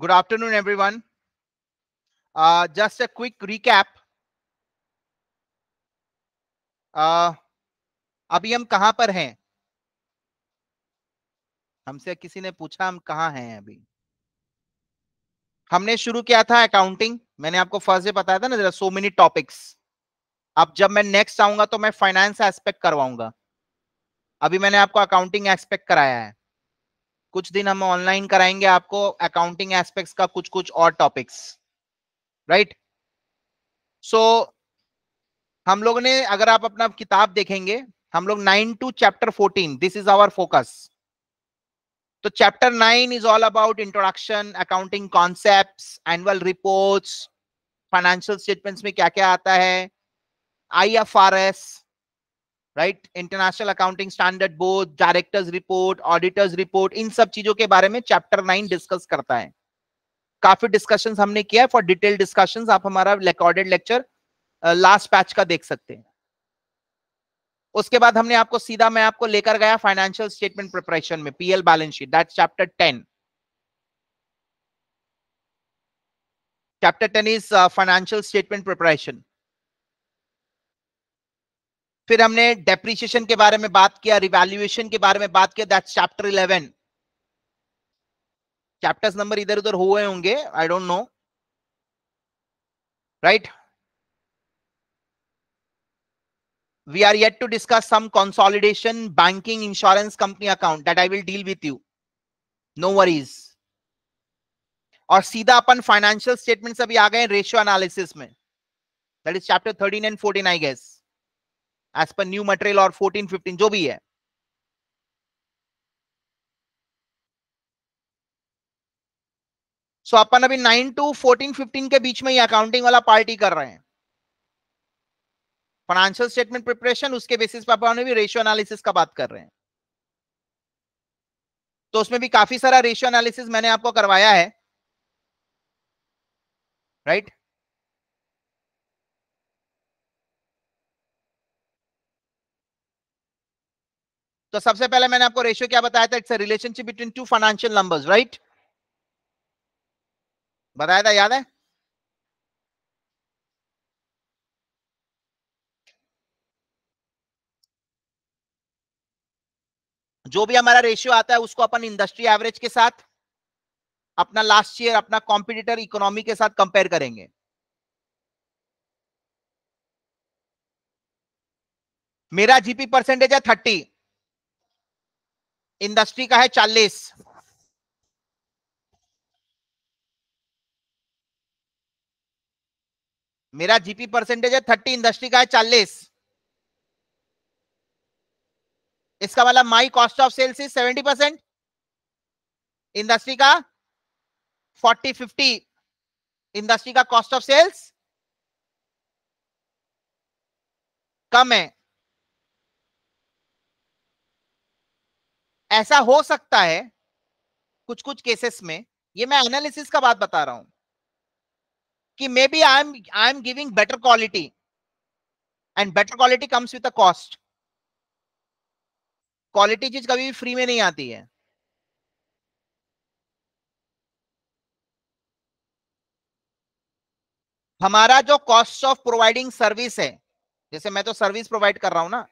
Good afternoon, everyone. Uh, just a quick recap. Uh, अभी हम कहां पर हैं हमसे किसी ने पूछा हम कहाँ हैं अभी हमने शुरू किया था अकाउंटिंग मैंने आपको फर्स्ट डे बताया था ना जरा सो मेनी टॉपिक्स अब जब मैं नेक्स्ट आऊंगा तो मैं फाइनेंस एस्पेक्ट करवाऊंगा अभी मैंने आपको अकाउंटिंग एस्पेक्ट कराया है कुछ दिन हम ऑनलाइन कराएंगे आपको अकाउंटिंग एस्पेक्ट्स का कुछ कुछ और टॉपिक्स राइट सो हम लोग ने अगर आप अपना किताब देखेंगे हम लोग nine two chapter fourteen this is our focus तो chapter nine is all about introduction accounting concept annual reports financial statements में क्या क्या आता है I F R S right international accounting standard board directors report auditors report इन सब चीजों के बारे में चैप्टर नाइन डिस्कस करता है काफी डिस्कशंस हमने किया है फॉर डिटेल डिस्कशंस आप हमारा रिकॉर्डेड लेक्चर लास्ट पैच का देख सकते हैं उसके बाद हमने आपको सीधा मैं आपको लेकर गया फाइनेंशियल स्टेटमेंट प्रिपरेशन में PL balance sheet that chapter ten chapter ten is financial statement preparation फिर हमने डेप्रिसिएशन के बारे में बात किया रिवैल्यूएशन के बारे में बात किया that's chapter eleven chapters number इधर उधर हुए होंगे I don't know right we are yet to discuss some consolidation banking insurance company account that I will deal with you no worries और सीधा अपन फाइनेंशियल स्टेटमेंट्स अभी आ गए रेशियो एनालिसिस में that is chapter thirteen and fourteen I guess as per new material और fourteen fifteen जो भी है सो so, अपन अभी नाइन टू फोर्टीन फिफ्टीन के बीच में ही अकाउंटिंग वाला पार्टी कर रहे हैं फाइनेंशियल स्टेटमेंट प्रिपरेशन उसके बेसिस पर अपन भी रेशियो एनालिसिस का बात कर रहे हैं तो उसमें भी काफी सारा रेशियो एनालिसिस मैंने आपको करवाया है राइट right? तो सबसे पहले मैंने आपको रेशियो क्या बताया था it's relationship between two financial numbers right बताया था याद है जो भी हमारा रेशियो आता है उसको अपन इंडस्ट्री एवरेज के साथ अपना लास्ट ईयर अपना कॉम्पिटिटर इकोनॉमी के साथ कंपेयर करेंगे मेरा जीपी परसेंटेज है थर्टी इंडस्ट्री का है चालीस मेरा जीपी परसेंटेज है थर्टी इंडस्ट्री का है चालीस इसका मतलब my cost of sales is seventy percent industry का फोर्टी फिफ्टी इंडस्ट्री का कॉस्ट ऑफ सेल्स कम है ऐसा हो सकता है कुछ कुछ केसेस में ये मैं एनालिसिस का बात बता रहा हूं कि may be I am I am giving better quality and better quality comes with a cost quality चीज कभी भी फ्री में नहीं आती है हमारा जो कॉस्ट ऑफ प्रोवाइडिंग सर्विस है जैसे मैं तो सर्विस प्रोवाइड कर रहा हूं ना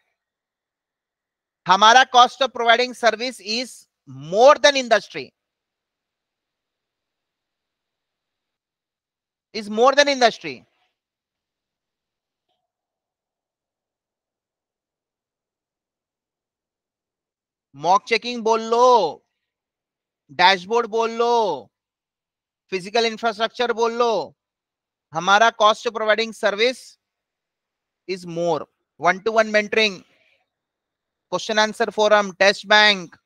हमारा cost of providing service is more than industry is more than industry mock checking बोल लो डैशबोर्ड बोल लो फिजिकल इंफ्रास्ट्रक्चर बोल लो हमारा cost providing service is more one to one mentoring question answer forum test bank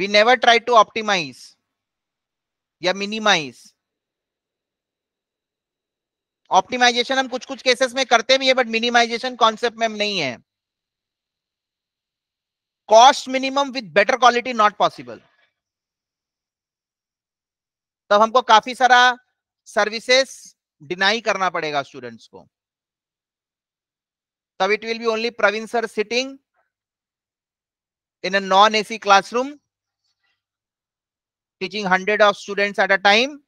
we never try to optimize या minimize optimization हम कुछ कुछ केसेस में करते भी है बट मिनिमाइजेशन कॉन्सेप्ट में हम नहीं है cost minimum with better quality not possible तब हमको काफी सारा सर्विसेस डिनाई करना पड़ेगा स्टूडेंट्स को तब it will be only Praveen sir sitting in a non AC classroom teaching hundred of students at a time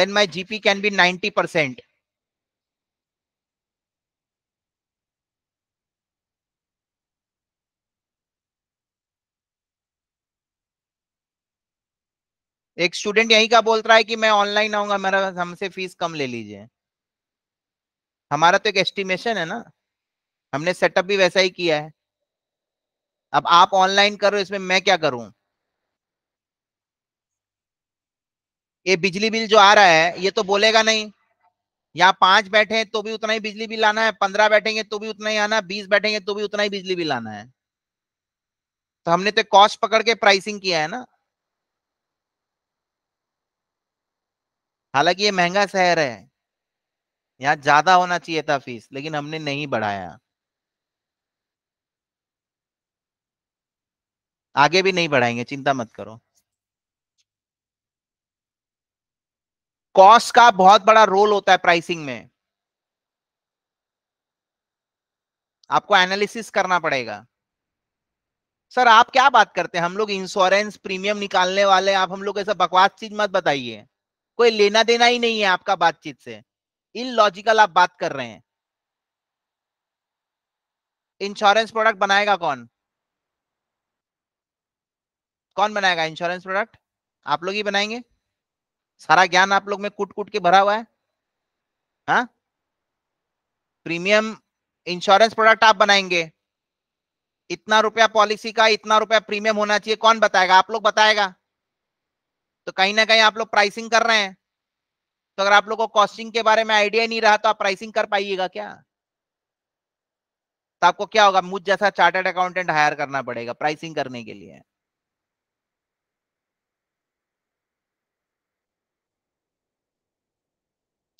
then my GP can be ninety percent एक student यही का बोल रहा है कि मैं ऑनलाइन आऊंगा मेरा हमसे फीस कम ले लीजिए हमारा तो एक एस्टिमेशन है ना हमने सेटअप भी वैसा ही किया है अब आप ऑनलाइन करो इसमें मैं क्या करूं ये बिजली बिल जो आ रहा है ये तो बोलेगा नहीं यहाँ पांच बैठे हैं तो भी उतना ही बिजली बिल आना है पंद्रह बैठेंगे तो भी उतना ही आना है बीस बैठेंगे तो भी उतना ही बिजली बिल आना है तो हमने तो कॉस्ट पकड़ के प्राइसिंग किया है ना हालांकि ये महंगा शहर है यहाँ ज्यादा होना चाहिए था फीस लेकिन हमने नहीं बढ़ाया आगे भी नहीं बढ़ाएंगे चिंता मत करो कॉस्ट का बहुत बड़ा रोल होता है प्राइसिंग में आपको एनालिसिस करना पड़ेगा सर आप क्या बात करते हैं हम लोग इंश्योरेंस प्रीमियम निकालने वाले आप हम लोग ऐसा बकवास चीज मत बताइए कोई लेना देना ही नहीं है आपका बातचीत से इन लॉजिकल आप बात कर रहे हैं इंश्योरेंस प्रोडक्ट बनाएगा कौन कौन बनाएगा इंश्योरेंस प्रोडक्ट आप लोग ही बनाएंगे सारा ज्ञान आप लोग में कुट कुट के भरा हुआ है हा? प्रीमियम इंश्योरेंस प्रोडक्ट आप बनाएंगे इतना रुपया पॉलिसी का इतना रुपया प्रीमियम होना चाहिए कौन बताएगा आप लोग बताएगा तो कहीं ना कहीं आप लोग प्राइसिंग कर रहे हैं तो अगर आप लोग को कॉस्टिंग के बारे में आइडिया नहीं रहा तो आप प्राइसिंग कर पाइएगा क्या तो आपको क्या होगा मुझ जैसा चार्टर्ड अकाउंटेंट हायर करना पड़ेगा प्राइसिंग करने के लिए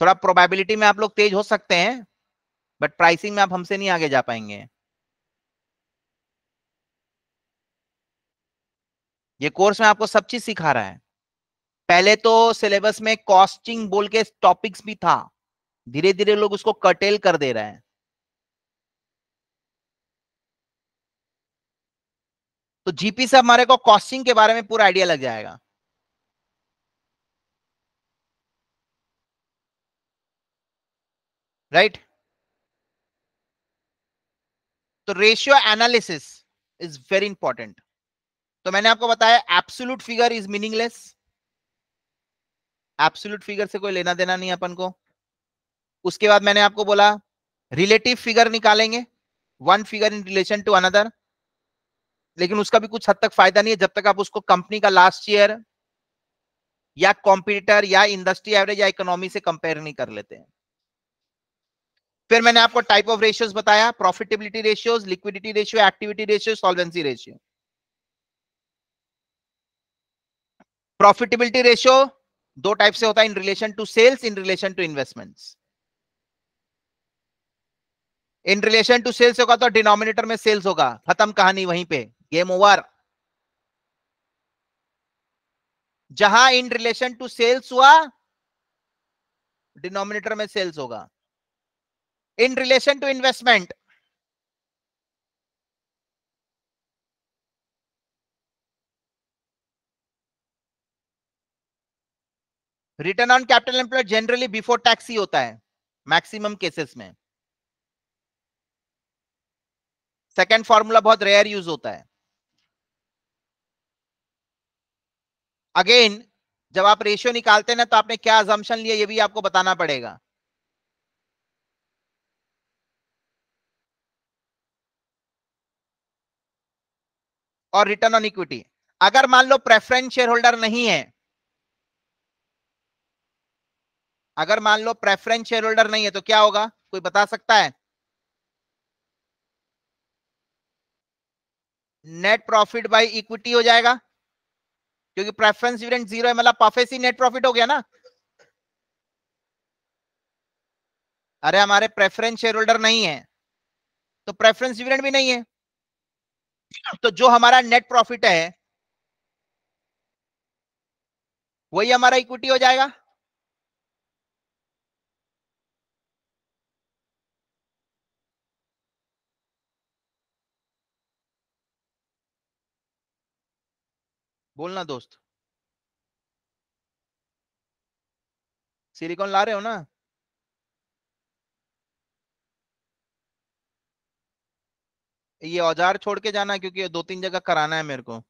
थोड़ा प्रोबेबिलिटी में आप लोग तेज हो सकते हैं बट प्राइसिंग में आप हमसे नहीं आगे जा पाएंगे ये कोर्स में आपको सब चीज सिखा रहा है पहले तो सिलेबस में कॉस्टिंग बोल के टॉपिक्स भी था धीरे धीरे लोग उसको कटेल कर दे रहे हैं तो जीपी से हमारे को कॉस्टिंग के बारे में पूरा आइडिया लग जाएगा राइट right? तो ratio analysis is very important तो मैंने आपको बताया absolute figure is meaningless absolute figure से कोई लेना देना नहीं अपन को उसके बाद मैंने आपको बोला रिलेटिव फिगर निकालेंगे one figure in relation to another लेकिन उसका भी कुछ हद तक फायदा नहीं है जब तक आप उसको कंपनी का लास्ट ईयर या कॉम्पिटिटर या इंडस्ट्री एवरेज या इकोनॉमी से कंपेयर नहीं कर लेते हैं फिर मैंने आपको टाइप ऑफ रेशियोज बताया profitability ratios liquidity ratio activity ratio solvency ratio profitability ratio दो टाइप से होता है in relation to sales in relation to investments in relation to sales होगा तो डिनोमिनेटर में सेल्स होगा खत्म कहानी वहीं पे गेम ओवर जहां इन रिलेशन टू सेल्स हुआ डिनोमिनेटर में सेल्स होगा in relation to investment return on capital employ generally before tax ही होता है मैक्सिमम केसेस में सेकेंड फॉर्मूला बहुत रेयर यूज होता है अगेन जब आप रेशियो निकालते ना तो आपने क्या अजम्पन लिया ये भी आपको बताना पड़ेगा और रिटर्न ऑन इक्विटी अगर मान लो प्रेफरेंस शेयर होल्डर नहीं है अगर मान लो प्रेफरेंस शेयर होल्डर नहीं है तो क्या होगा कोई बता सकता है नेट प्रॉफिट बाय इक्विटी हो जाएगा क्योंकि प्रेफरेंस डिविडेंड जीरो है मतलब ही नेट प्रॉफिट हो गया ना अरे हमारे प्रेफरेंस शेयर होल्डर नहीं है तो प्रेफरेंस डिविडेंड भी नहीं है तो जो हमारा नेट प्रॉफिट है वही हमारा इक्विटी हो जाएगा बोलना दोस्त सिलिकॉन ला रहे हो ना ये औजार छोड़ के जाना क्योंकि दो तीन जगह कराना है मेरे को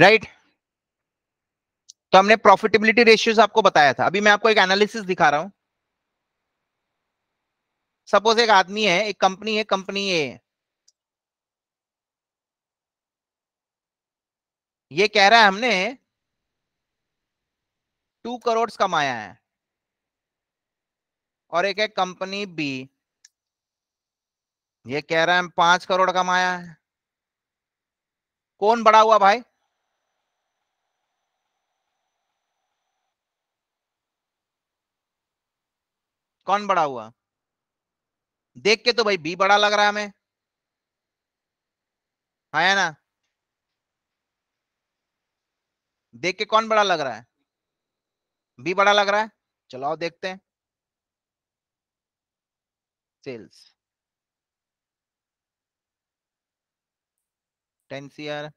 राइट तो हमने प्रॉफिटेबिलिटी रेशियोज आपको बताया था अभी मैं आपको एक एनालिसिस दिखा रहा हूं सपोज एक आदमी है एक कंपनी है कंपनी ए ये कह रहा है हमने टू करोड़ कमाया है और एक है कंपनी बी ये कह रहा है हम पांच करोड़ कमाया है कौन बड़ा हुआ भाई कौन बड़ा हुआ देख के तो भाई बी बड़ा लग रहा है हमें है हाँ ना देख के कौन बड़ा लग रहा है बी बड़ा लग रहा है चलो देखते हैं sales ten R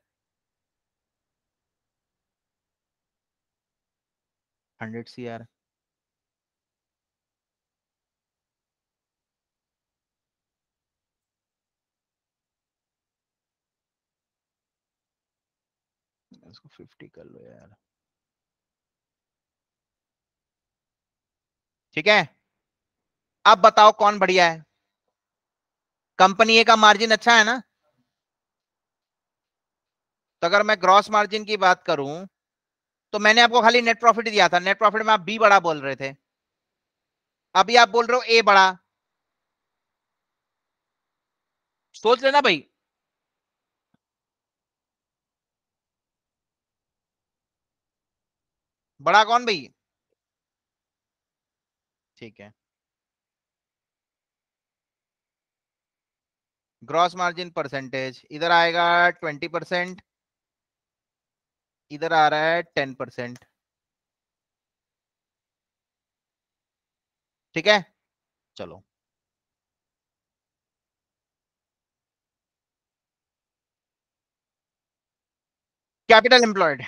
hundred C R इसको फिफ्टी कर लो यार ठीक है अब बताओ कौन बढ़िया है कंपनी ए का मार्जिन अच्छा है ना तो अगर मैं ग्रॉस मार्जिन की बात करूं तो मैंने आपको खाली नेट प्रॉफिट दिया था नेट प्रॉफिट में आप बी बड़ा बोल रहे थे अभी आप बोल रहे हो ए बड़ा सोच लेना भाई बड़ा कौन भाई ठीक है ग्रॉस मार्जिन परसेंटेज इधर आएगा ट्वेंटी परसेंट इधर आ रहा है टेन परसेंट ठीक है चलो कैपिटल एम्प्लॉयड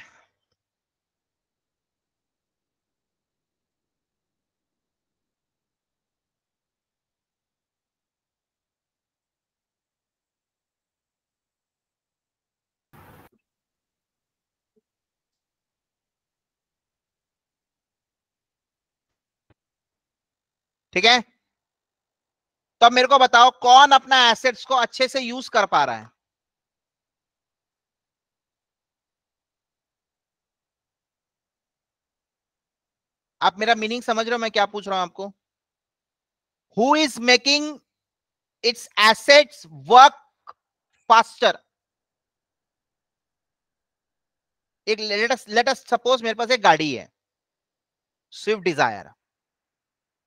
ठीक है तो मेरे को बताओ कौन अपना एसेट्स को अच्छे से यूज कर पा रहा है आप मेरा मीनिंग समझ रहे हो मैं क्या पूछ रहा हूं आपको who is making its assets work faster एक लेटस लेटस सपोज मेरे पास एक गाड़ी है स्विफ्ट डिजायर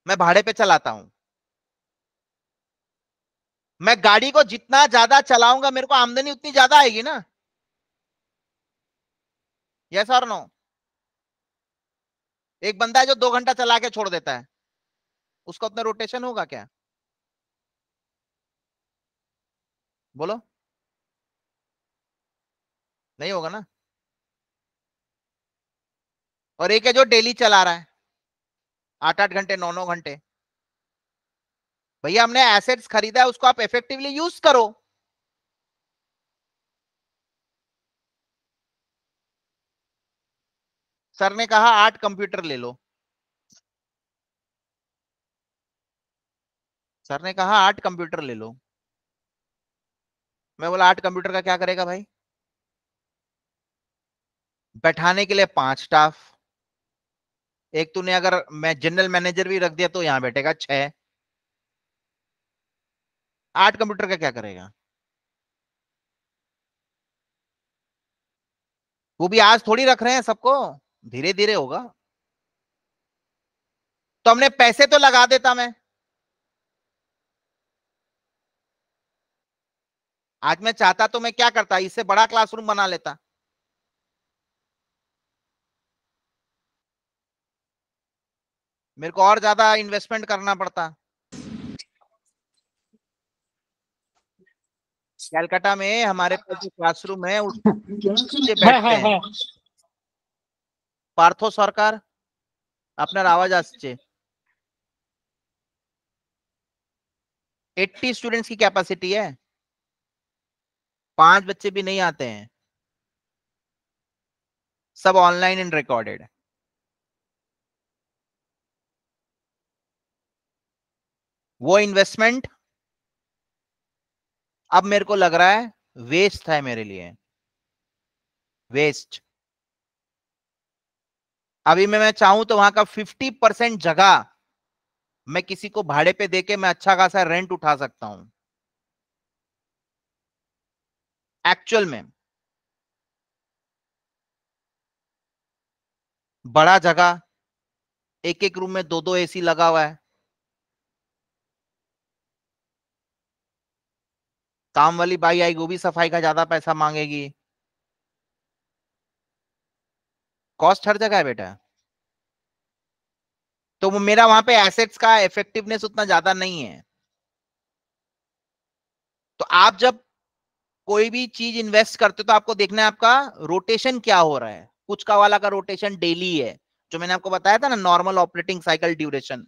मैं भाड़े पे चलाता हूं मैं गाड़ी को जितना ज्यादा चलाऊंगा मेरे को आमदनी उतनी ज्यादा आएगी ना यस और नो एक बंदा है जो दो घंटा चला के छोड़ देता है उसका उतना रोटेशन होगा क्या बोलो नहीं होगा ना और एक है जो डेली चला रहा है आठ आठ घंटे नौ नौ घंटे भैया हमने एसेट्स खरीदा है उसको आप इफेक्टिवली यूज करो सर ने कहा आठ कंप्यूटर ले लो सर ने कहा आठ कंप्यूटर ले लो मैं बोला आठ कंप्यूटर का क्या करेगा भाई बैठाने के लिए पांच स्टाफ एक तूने अगर मैं जनरल मैनेजर भी रख दिया तो यहां बैठेगा छ आठ कंप्यूटर का क्या करेगा वो भी आज थोड़ी रख रहे हैं सबको धीरे धीरे होगा तो हमने पैसे तो लगा देता मैं आज मैं चाहता तो मैं क्या करता इससे बड़ा क्लासरूम बना लेता मेरे को और ज्यादा इन्वेस्टमेंट करना पड़ता कलकत्ता में हमारे पास जो क्लासरूम है उसके बैठते हैं পার্থ সরকার আপনার আওয়াজ আসছে 80 स्टूडेंट्स की कैपेसिटी है पांच बच्चे भी नहीं आते हैं सब ऑनलाइन एंड रिकॉर्डेड है वो इन्वेस्टमेंट अब मेरे को लग रहा है वेस्ट है मेरे लिए वेस्ट अभी मैं मैं चाहूं तो वहां का 50 परसेंट जगह मैं किसी को भाड़े पे देके मैं अच्छा खासा रेंट उठा सकता हूं एक्चुअल में बड़ा जगह एक एक रूम में दो दो एसी लगा हुआ है काम वाली बाई आएगी वो भी सफाई का ज्यादा पैसा मांगेगी कॉस्ट हर जगह है बेटा तो वो मेरा वहां पे एसेट्स का इफेक्टिवनेस उतना ज्यादा नहीं है तो आप जब कोई भी चीज इन्वेस्ट करते हो तो आपको देखना है आपका रोटेशन क्या हो रहा है कुछ का वाला का रोटेशन डेली है जो मैंने आपको बताया था ना नॉर्मल ऑपरेटिंग साइकिल ड्यूरेशन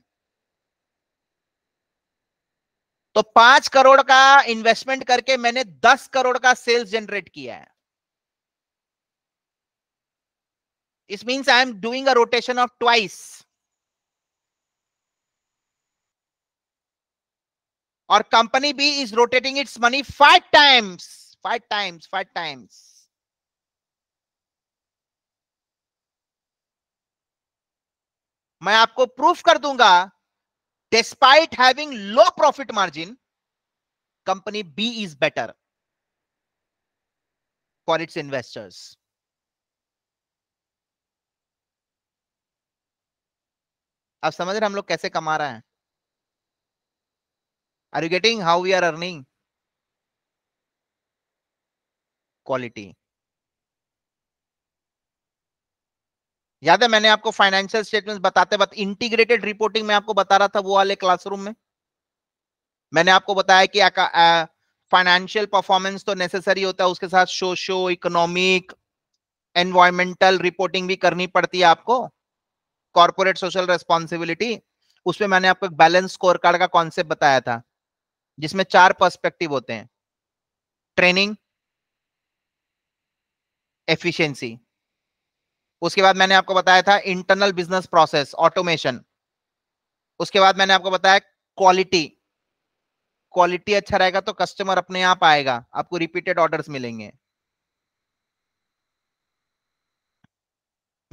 तो पांच करोड़ का इन्वेस्टमेंट करके मैंने दस करोड़ का सेल्स जनरेट किया है इस means I am doing a rotation of twice और company B is rotating its money five times five times five times मैं आपको प्रूफ कर दूंगा despite having low profit margin, company B is better for its investors. आप समझ रहे हम लोग कैसे कमा रहे हैं are you getting how we are earning quality याद है मैंने आपको फाइनेंशियल स्टेटमेंट्स बताते बात इंटीग्रेटेड रिपोर्टिंग में आपको बता रहा था वो वाले क्लासरूम में मैंने आपको बताया कि फाइनेंशियल परफॉर्मेंस तो नेसेसरी होता है उसके साथ सोशो इकोनॉमिक एनवायरमेंटल रिपोर्टिंग भी करनी पड़ती है आपको कॉर्पोरेट सोशल रेस्पॉन्सिबिलिटी उसमें मैंने आपको एक बैलेंस स्कोर कार्ड का कॉन्सेप्ट बताया था जिसमें चार पर्सपेक्टिव होते हैं ट्रेनिंग एफिशिएंसी उसके बाद मैंने आपको बताया था इंटरनल बिजनेस प्रोसेस ऑटोमेशन उसके बाद मैंने आपको बताया क्वालिटी क्वालिटी अच्छा रहेगा तो कस्टमर अपने आप आएगा आपको रिपीटेड ऑर्डर्स मिलेंगे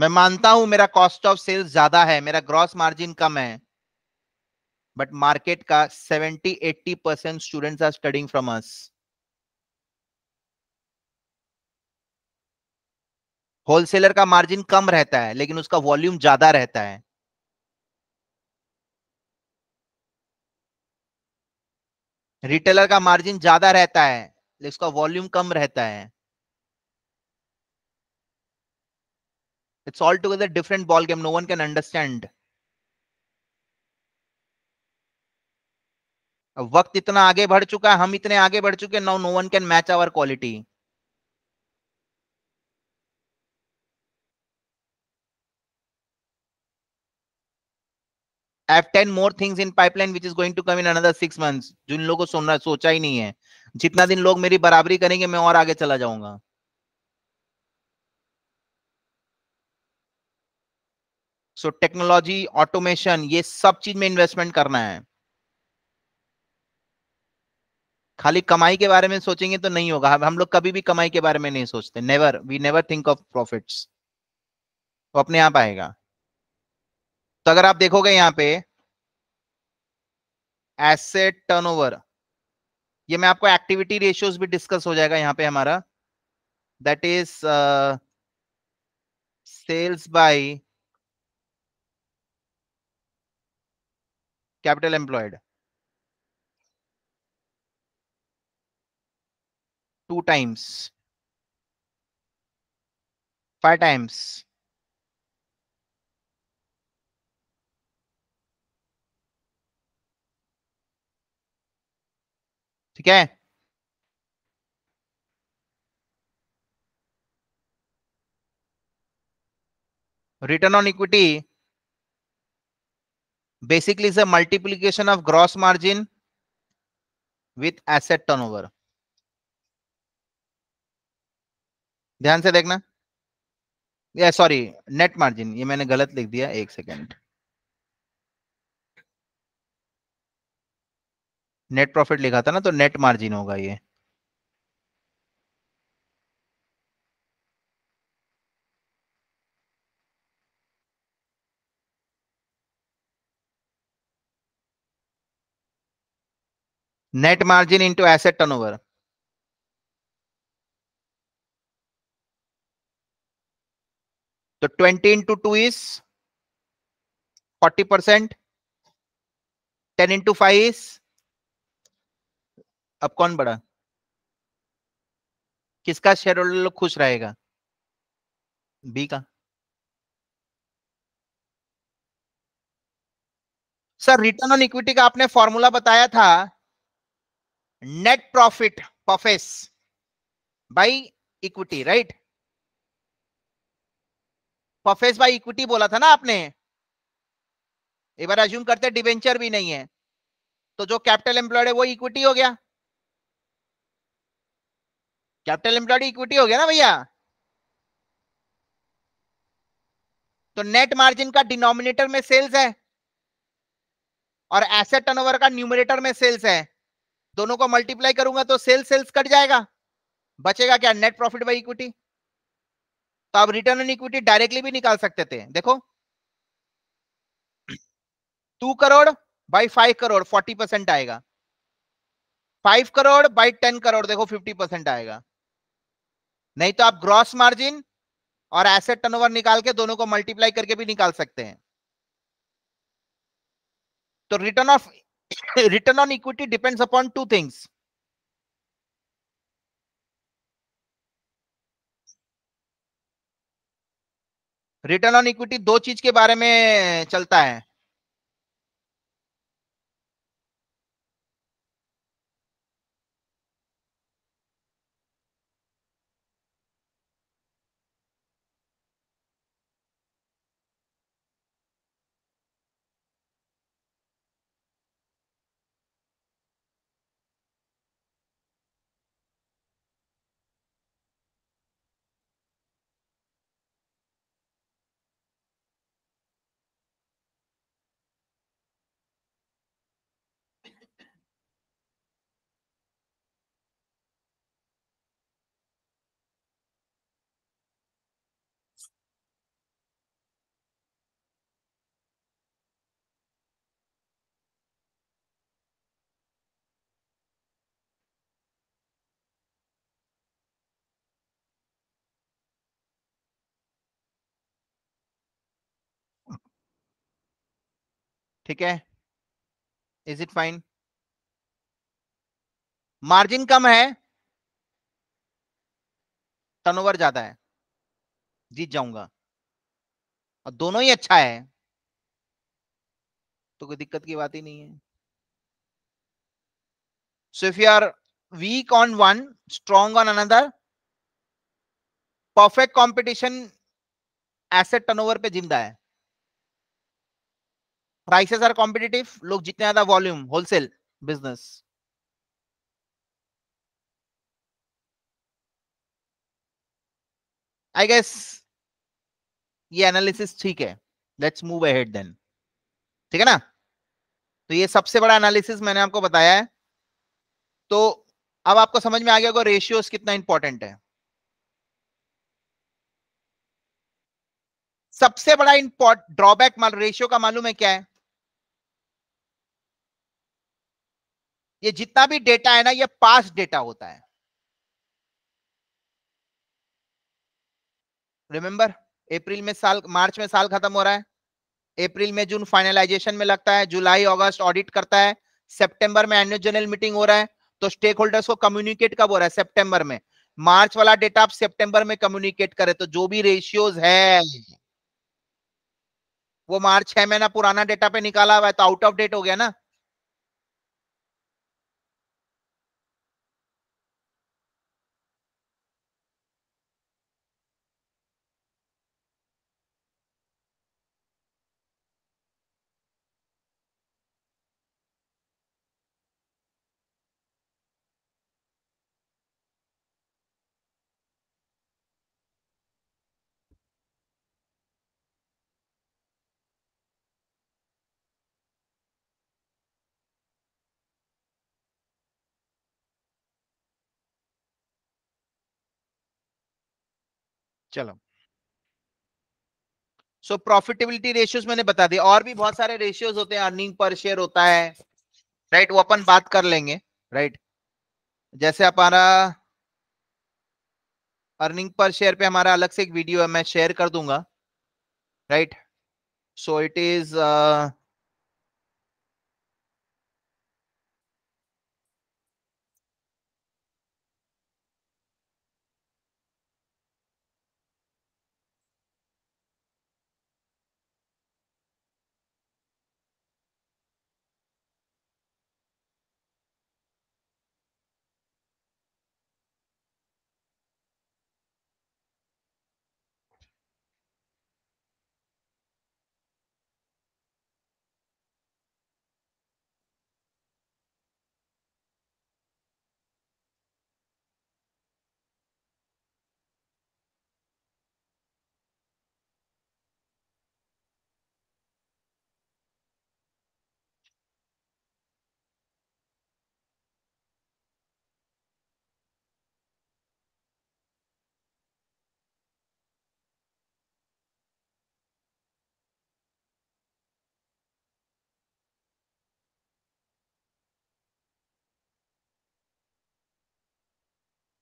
मैं मानता हूं मेरा कॉस्ट ऑफ सेल्स ज्यादा है मेरा ग्रॉस मार्जिन कम है बट मार्केट का 70 80 percent students are studying from us wholesaler का मार्जिन कम रहता है लेकिन उसका वॉल्यूम ज्यादा रहता है रिटेलर का मार्जिन ज्यादा रहता है लेकिन उसका वॉल्यूम कम रहता है it's all together different ball game no one can understand वक्त इतना आगे बढ़ चुका है हम इतने आगे बढ़ चुके हैं now no one can match our quality I have 10 more things in pipeline which is going to come in another six months. जिन लोगों को सुनना सोचा ही नहीं है जितना दिन लोग मेरी बराबरी करेंगे मैं और आगे चला जाऊंगा सो टेक्नोलॉजी ऑटोमेशन ये सब चीज में इन्वेस्टमेंट करना है खाली कमाई के बारे में सोचेंगे तो नहीं होगा हम लोग कभी भी कमाई के बारे में नहीं सोचते never we never think of profits वो अपने आप आएगा तो अगर आप देखोगे यहां पे एसेट टर्नओवर ये मैं आपको एक्टिविटी रेशियोज भी डिस्कस हो जाएगा यहां पे हमारा that is sales by capital employed two times five times ठीक है return on equity basically is a multiplication of gross margin with asset turnover ध्यान से देखना सॉरी नेट मार्जिन ये मैंने गलत लिख दिया एक सेकेंड नेट प्रॉफिट लिखा था ना तो नेट मार्जिन होगा ये net margin into asset turnover तो twenty into two is forty percent ten into five is अब कौन बड़ा किसका शेयर होल्डर लोग खुश रहेगा बी का सर रिटर्न ऑन इक्विटी का आपने फॉर्मूला बताया था नेट प्रॉफिट पफेस बाई इक्विटी राइट पफेस बाई इक्विटी बोला था ना आपने एक बार एज्यूम करते डिवेंचर भी नहीं है तो जो कैपिटल एम्प्लॉयड है वो इक्विटी हो गया कैपिटल एम्प्लॉयड इक्विटी हो गया ना भैया तो नेट मार्जिन का डिनोमिनेटर में सेल्स है और एसेट टर्नओवर का न्यूमिनेटर में सेल्स है दोनों को मल्टीप्लाई करूंगा तो सेल्स सेल्स कट जाएगा बचेगा क्या नेट प्रॉफिट बाई इक्विटी तो आप रिटर्न ऑन इक्विटी डायरेक्टली भी निकाल सकते थे देखो two crore by five crore forty percent आएगा five crore by ten crore देखो फिफ्टी परसेंट आएगा नहीं तो आप ग्रॉस मार्जिन और एसेट टर्नओवर निकाल के दोनों को मल्टीप्लाई करके भी निकाल सकते हैं तो return of return on equity depends upon two things return on equity दो चीज के बारे में चलता है ठीक है इज इट फाइन मार्जिन कम है टर्नओवर ज्यादा है जीत जाऊंगा और दोनों ही अच्छा है तो कोई दिक्कत की बात ही नहीं है so if you are weak on one strong on another perfect competition asset turnover पे जिंदा है प्राइसेस आर कॉम्पिटेटिव लोग जितने ज्यादा volume wholesale business I guess ये एनालिसिस ठीक है लेट्स मूव अहेड देन ठीक है ना तो ये सबसे बड़ा एनालिसिस मैंने आपको बताया है तो अब आपको समझ में आ गया होगा रेशियोज कितना इंपॉर्टेंट है सबसे बड़ा इंपॉर्ट ड्रॉबैक रेशियो का मालूम है क्या है ये जितना भी डेटा है ना ये पास डेटा होता है रिमेंबर अप्रैल में साल मार्च में साल खत्म हो रहा है अप्रैल में जून फाइनलाइजेशन में लगता है जुलाई अगस्त ऑडिट करता है सितंबर में एनुअल जनरल मीटिंग हो रहा है तो स्टेक होल्डर्स को कम्युनिकेट कब हो रहा है सितंबर में मार्च वाला डेटा आप सितंबर में कम्युनिकेट करें तो जो भी रेशियोज है वो मार्च छह महीना पुराना डेटा पे निकाला हुआ है तो आउट ऑफ डेट हो गया ना चलो सो प्रॉफिटेबिलिटी रेशियोज मैंने बता दिया और भी बहुत सारे रेशियोज होते हैं अर्निंग पर शेयर होता है राइट right? वो अपन बात कर लेंगे राइट right? जैसे हमारा अर्निंग पर शेयर पे हमारा अलग से एक वीडियो है मैं शेयर कर दूंगा राइट सो इट इज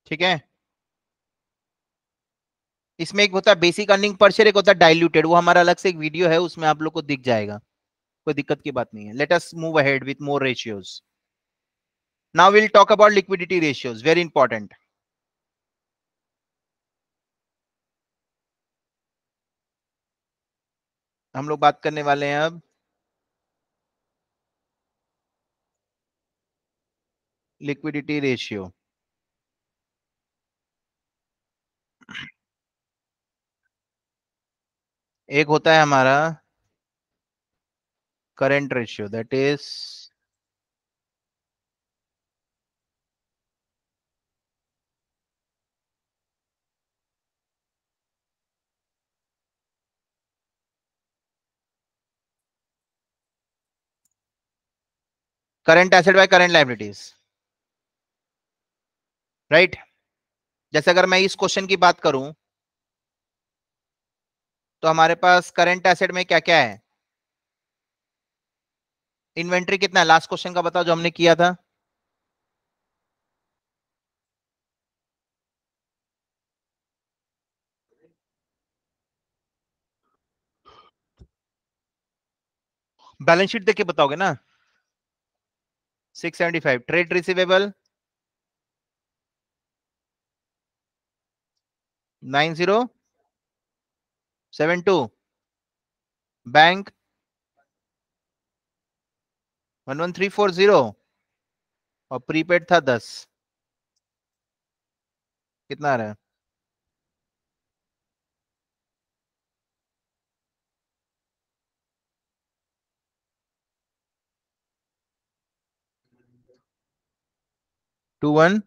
ठीक है इसमें एक होता है बेसिक अर्निंग पर शेयर एक होता है डाइल्यूटेड वो हमारा अलग से एक वीडियो है उसमें आप लोग को दिख जाएगा कोई दिक्कत की बात नहीं है let us move ahead with more ratios now will talk about liquidity ratios very important हम लोग बात करने वाले हैं अब लिक्विडिटी रेशियो एक होता है हमारा current ratio that is current asset by current liabilities right right. जैसे अगर मैं इस क्वेश्चन की बात करूं तो हमारे पास करंट एसेट में क्या क्या है इन्वेंट्री कितना है लास्ट क्वेश्चन का बताओ जो हमने किया था बैलेंस शीट देख के बताओगे ना 675 trade receivable nine zero seven two bank one one three four zero और प्रीपेड था दस कितना आ रहा है टू वन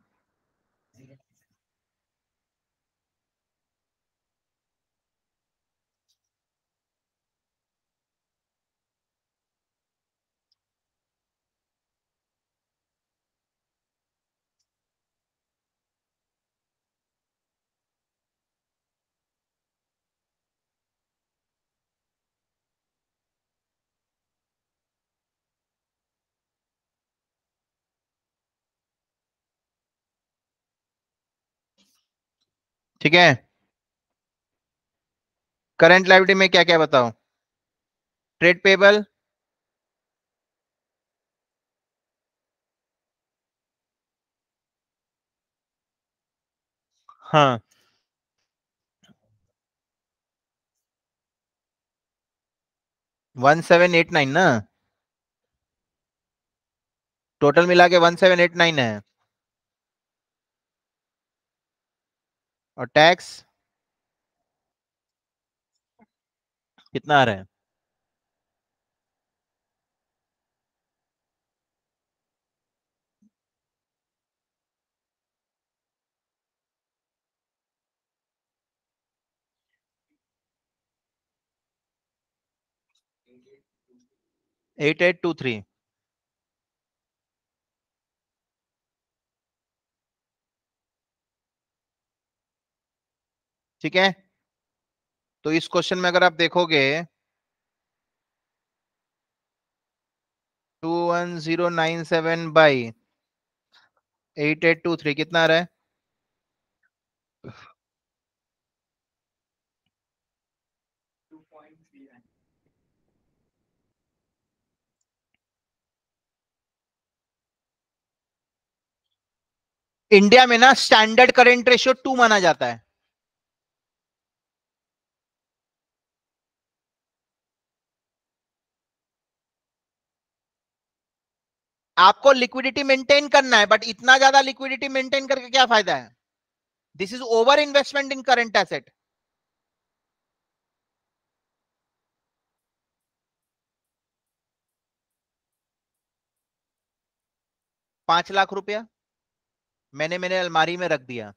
ठीक है करंट लाइबिलिटी में क्या क्या बताओ ट्रेड पेबल हाँ वन सेवन एट नाइन ना टोटल मिला के वन सेवन एट नाइन है और टैक्स कितना आ रहा है एट एट टू थ्री ठीक है तो इस क्वेश्चन में अगर आप देखोगे two one zero nine seven by eight eight two three कितना आ रहा है इंडिया में ना स्टैंडर्ड करेंट रेशियो टू माना जाता है आपको लिक्विडिटी मेंटेन करना है बट इतना ज्यादा लिक्विडिटी मेंटेन करके क्या फायदा है this is over investment in current asset पांच लाख रुपया मैंने मैंने अलमारी में रख दिया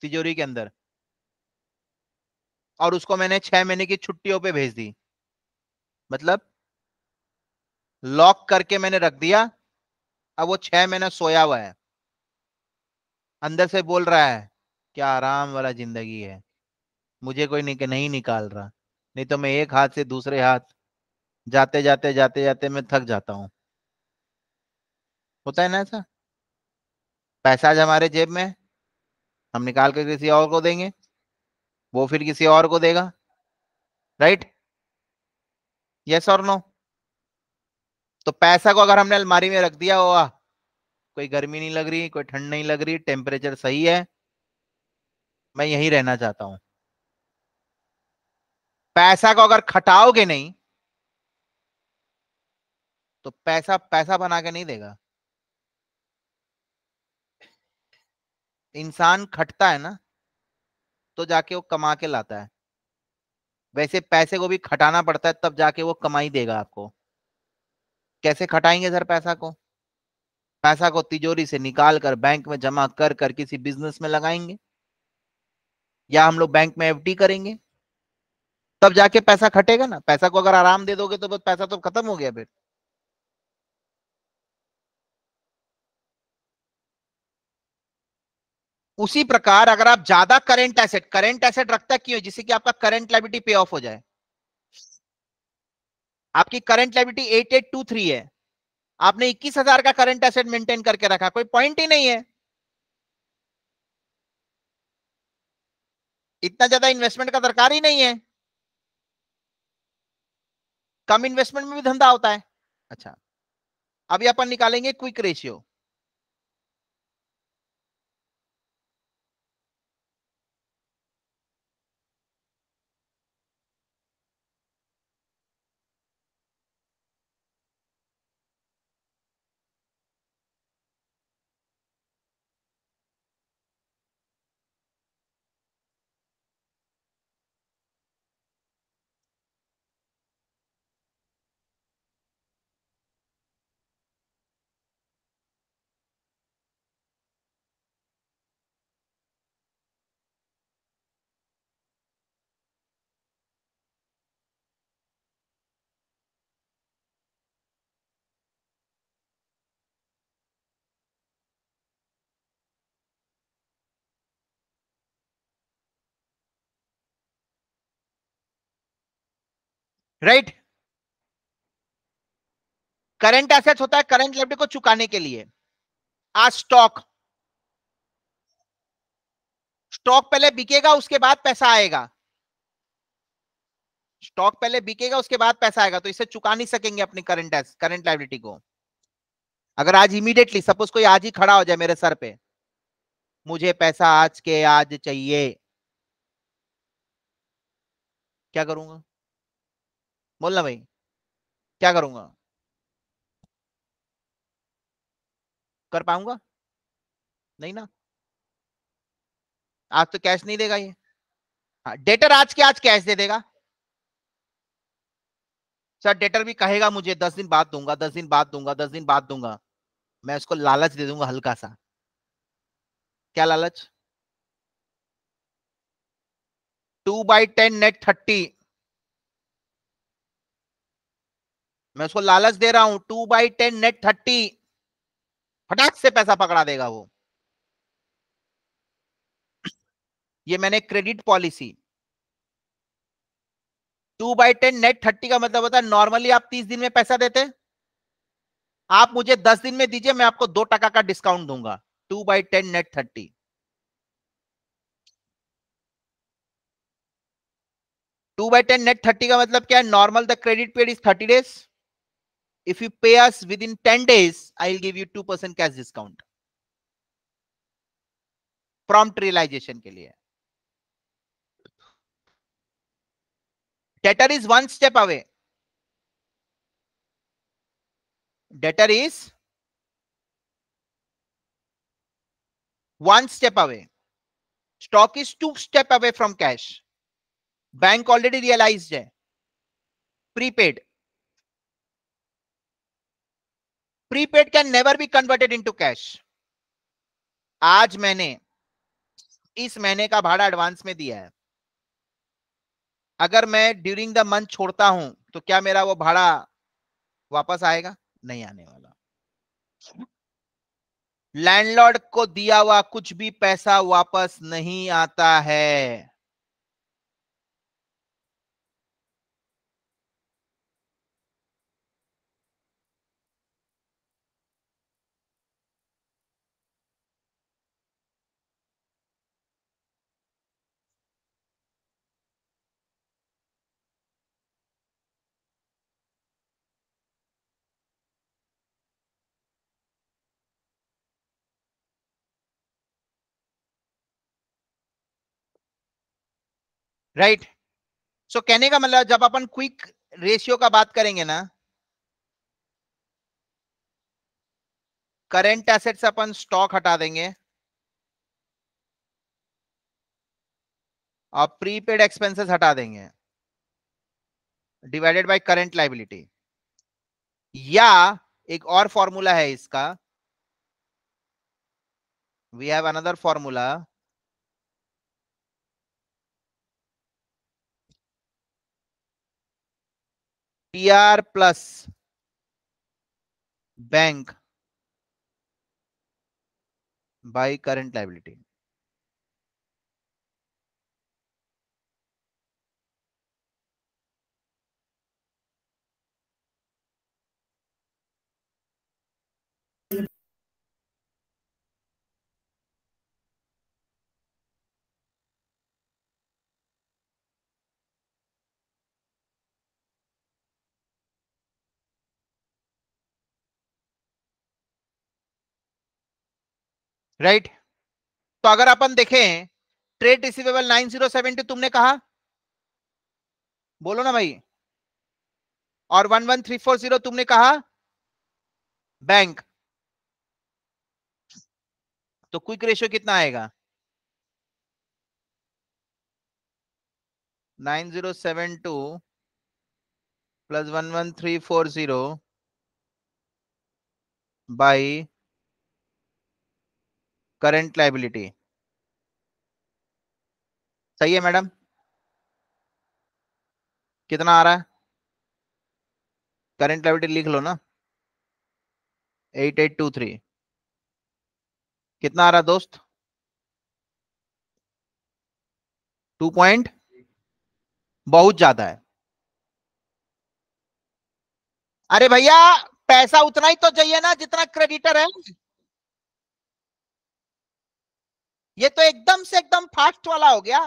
तिजोरी के अंदर और उसको मैंने छह महीने की छुट्टियों पे भेज दी मतलब लॉक करके मैंने रख दिया अब वो छह महीना सोया हुआ है अंदर से बोल रहा है क्या आराम वाला जिंदगी है मुझे कोई निक, नहीं निकाल रहा नहीं तो मैं एक हाथ से दूसरे हाथ जाते जाते जाते जाते मैं थक जाता हूं होता है ना ऐसा पैसा आज हमारे जेब में हम निकाल कर किसी और को देंगे वो फिर किसी और को देगा राइट यस और नो तो पैसा को अगर हमने अलमारी में रख दिया हुआ कोई गर्मी नहीं लग रही कोई ठंड नहीं लग रही टेम्परेचर सही है मैं यही रहना चाहता हूं पैसा को अगर खटाओगे नहीं तो पैसा पैसा बना के नहीं देगा इंसान खटता है ना तो जाके वो कमा के लाता है वैसे पैसे को भी खटाना पड़ता है तब जाके वो कमाई देगा आपको कैसे खटाएंगे सर पैसा को पैसा को तिजोरी से निकाल कर बैंक में जमा कर कर किसी बिजनेस में लगाएंगे या हम लोग बैंक में एफडी करेंगे तब जाके पैसा खटेगा ना पैसा को अगर आराम दे दोगे तो बस पैसा तो खत्म हो गया फिर उसी प्रकार अगर आप ज्यादा करंट एसेट करंट एसेट रखता क्यों जिससे कि आपका करंट लाइबिलिटी पे ऑफ हो जाए आपकी current liability eight eight two three है आपने इक्कीस हजार का करंट एसेट मेंटेन करके रखा कोई पॉइंट ही नहीं है इतना ज्यादा इन्वेस्टमेंट का दरकार ही नहीं है कम इन्वेस्टमेंट में भी धंधा होता है अच्छा अभी अपन निकालेंगे quick ratio right current assets होता है करंट लाइबिलिटी को चुकाने के लिए आज स्टॉक स्टॉक पहले बिकेगा उसके बाद पैसा आएगा स्टॉक पहले बिकेगा उसके बाद पैसा आएगा तो इसे चुका नहीं सकेंगे अपनी करंट करंट लाइबिलिटी को अगर आज इमीडिएटली सपोज कोई आज ही खड़ा हो जाए मेरे सर पे मुझे पैसा आज के आज चाहिए क्या करूंगा बोलना भाई क्या करूंगा कर पाऊंगा नहीं ना आज तो कैश नहीं देगा ये हाँ डेटर आज के आज कैश दे देगा सर डेटर भी कहेगा मुझे दस दिन बाद दूंगा दस दिन बाद दूंगा दस दिन बाद दूंगा मैं उसको लालच दे दूंगा हल्का सा क्या लालच two by ten net thirty मैं उसको लालच दे रहा हूं two by ten net thirty फटाक से पैसा पकड़ा देगा वो ये मैंने credit policy two by ten net thirty का मतलब होता है नॉर्मली आप तीस दिन में पैसा देते आप मुझे दस दिन में दीजिए मैं आपको दो टका का डिस्काउंट दूंगा two by ten net thirty two by ten net thirty का मतलब क्या है normal the credit period is thirty days if you pay us within 10 days, I'll give you 2% cash discount. Prompt realization ke liye. Debtor is one step away. Debtor is one step away. Stock is two step away from cash. Bank already realized Prepaid. Prepaid can never be converted into cash आज मैंने इस महीने का भाड़ा advance में दिया है अगर मैं ड्यूरिंग द मंथ छोड़ता हूं तो क्या मेरा वो भाड़ा वापस आएगा नहीं आने वाला लैंडलॉर्ड को दिया हुआ कुछ भी पैसा वापस नहीं आता है राइट right? सो so, कहने का मतलब जब अपन क्विक रेशियो का बात करेंगे ना एसेट एसेट्स अपन स्टॉक हटा देंगे और प्रीपेड एक्सपेंसेस हटा देंगे डिवाइडेड बाय करेंट लाइबिलिटी या एक और फॉर्मूला है इसका we have another formula PR plus bank by current liability. Right तो अगर अपन देखें trade receivable nine zero seventy तुमने कहा बोलो ना भाई और one one three four zero तुमने कहा बैंक तो क्विक रेशियो कितना आएगा nine zero seven two plus one one three four zero by current liability सही है मैडम कितना आ रहा है करंट लाइबिलिटी लिख लो ना एट एट टू थ्री कितना आ रहा है दोस्त टू पॉइंट बहुत ज्यादा है अरे भैया पैसा उतना ही तो चाहिए ना जितना क्रेडिटर है ये तो एकदम से एकदम फास्ट वाला हो गया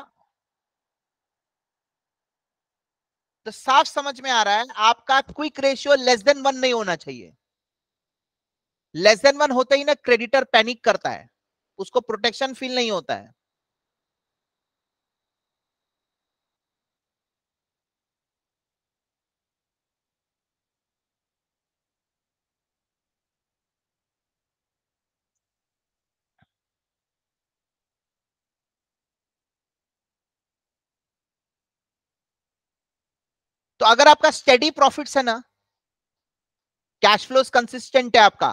तो साफ समझ में आ रहा है आपका quick ratio less than one नहीं होना चाहिए लेस देन वन होते ही ना क्रेडिटर पैनिक करता है उसको प्रोटेक्शन फील नहीं होता है तो अगर आपका स्टेडी प्रॉफिट है ना कैश फ्लोज कंसिस्टेंट है आपका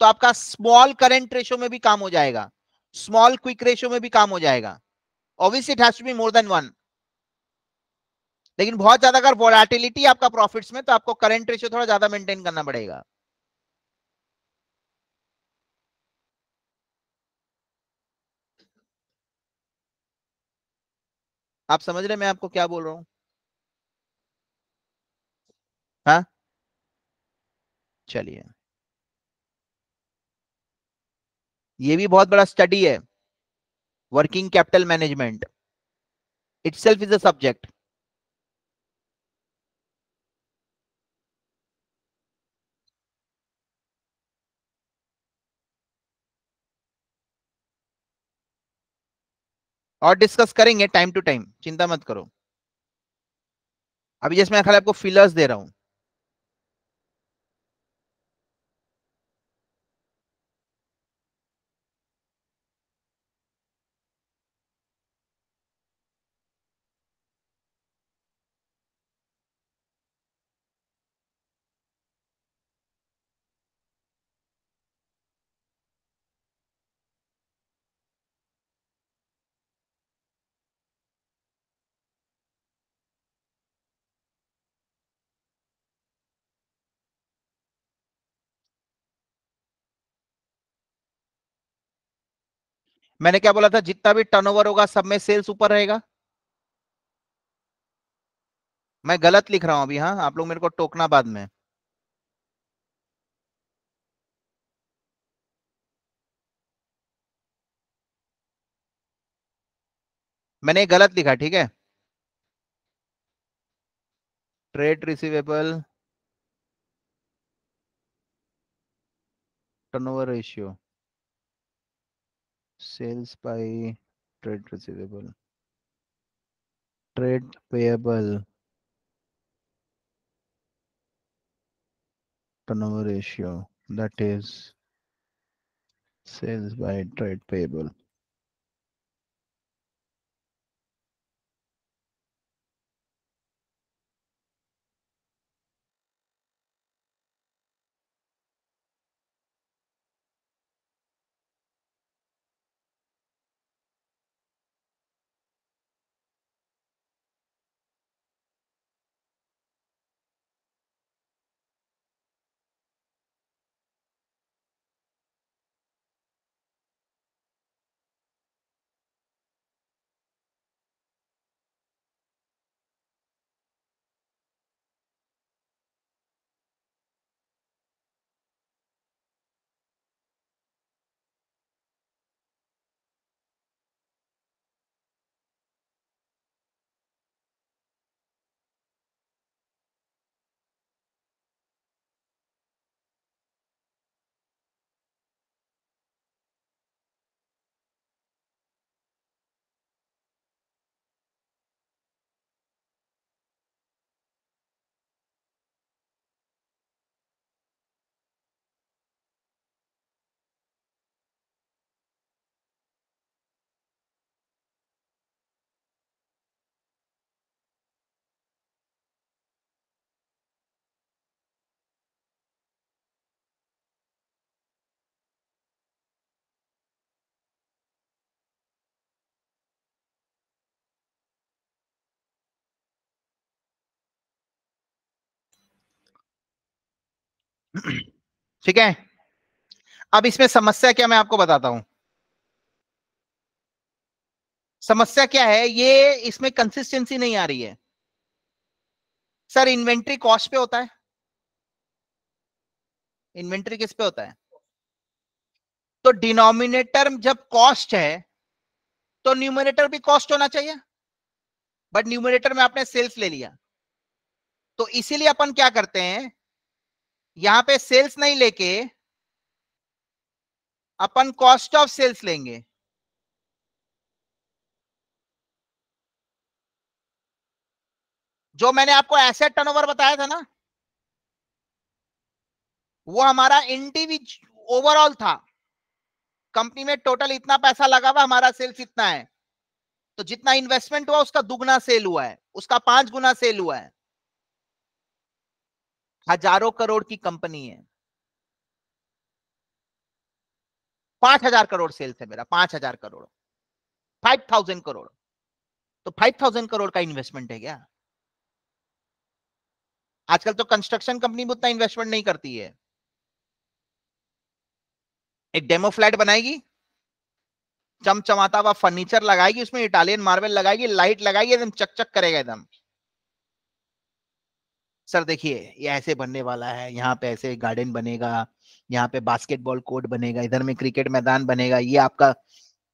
तो आपका स्मॉल करंट रेशो में भी काम हो जाएगा स्मॉल क्विक रेशो में भी काम हो जाएगा obvious it has be more than one लेकिन बहुत ज्यादा अगर वॉलाटिलिटी आपका प्रॉफिट्स में तो आपको करंट रेशो थोड़ा ज्यादा मेंटेन करना पड़ेगा आप समझ रहे मैं आपको क्या बोल रहा हूं हा चलिए ये भी बहुत बड़ा स्टडी है working capital management itself is a subject और डिस्कस करेंगे टाइम टू टाइम चिंता मत करो अभी जैसे मैं खाली आपको फिलर्स दे रहा हूं मैंने क्या बोला था जितना भी टर्नओवर होगा सब में सेल्स ऊपर रहेगा मैं गलत लिख रहा हूं अभी हाँ आप लोग मेरे को टोकना बाद में मैंने गलत लिखा ठीक है trade receivable turnover ratio sales by trade receivable trade payable turnover ratio that is sales by trade payable ठीक है अब इसमें समस्या क्या मैं आपको बताता हूं समस्या क्या है ये इसमें कंसिस्टेंसी नहीं आ रही है सर इन्वेंट्री कॉस्ट पे होता है इन्वेंट्री किस पे होता है तो डिनोमिनेटर जब कॉस्ट है तो न्यूमिनेटर भी कॉस्ट होना चाहिए बट न्यूमिनेटर में आपने सेल्स ले लिया तो इसीलिए अपन क्या करते हैं यहां पे सेल्स नहीं लेके अपन कॉस्ट ऑफ सेल्स लेंगे जो मैंने आपको एसेट टर्नओवर बताया था ना वो हमारा इंडिविज ओवरऑल था कंपनी में टोटल इतना पैसा लगा हुआ हमारा सेल्स इतना है तो जितना इन्वेस्टमेंट हुआ उसका दुगना सेल हुआ है उसका पांच गुना सेल हुआ है हजारों करोड़ की कंपनी है पांच हजार करोड़ सेल्स है मेरा पांच हजार करोड़ फाइव थाउजेंड करोड़ तो फाइव थाउजेंड करोड़ का इन्वेस्टमेंट है क्या आजकल तो कंस्ट्रक्शन कंपनी भी उतना इन्वेस्टमेंट नहीं करती है एक डेमो फ्लैट बनाएगी चमचमाता हुआ फर्नीचर लगाएगी उसमें इटालियन मार्बल लगाएगी लाइट लगाएगी एकदम चक चक करेगा एकदम सर देखिए ये ऐसे बनने वाला है यहाँ पे ऐसे गार्डन बनेगा यहाँ पे बास्केटबॉल कोर्ट बनेगा इधर में क्रिकेट मैदान बनेगा ये आपका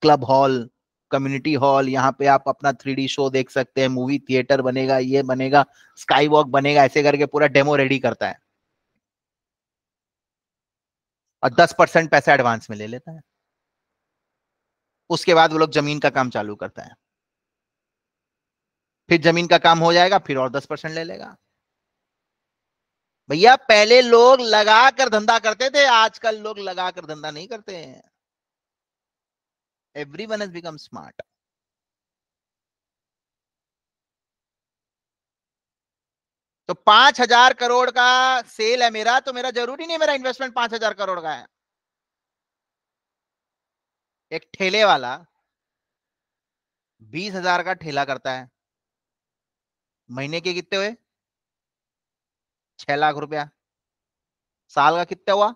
क्लब हॉल कम्युनिटी हॉल यहाँ पे आप अपना थ्री शो देख सकते हैं मूवी थिएटर बनेगा ये बनेगा स्काई वॉक बनेगा ऐसे करके पूरा डेमो रेडी करता है और दस परसेंट पैसा एडवांस में ले लेता है उसके बाद वो लोग जमीन का काम चालू करता है फिर जमीन का काम हो जाएगा फिर और दस परसेंट ले लेगा भैया पहले लोग लगा कर धंधा करते थे आजकल लोग लगा कर धंधा नहीं करते हैं every one is become smart तो पांच हजार करोड़ का सेल है मेरा तो मेरा जरूरी नहीं मेरा इन्वेस्टमेंट पांच हजार करोड़ का है एक ठेले वाला बीस हजार का ठेला करता है महीने के कितने हुए छह लाख रुपया साल का कितना हुआ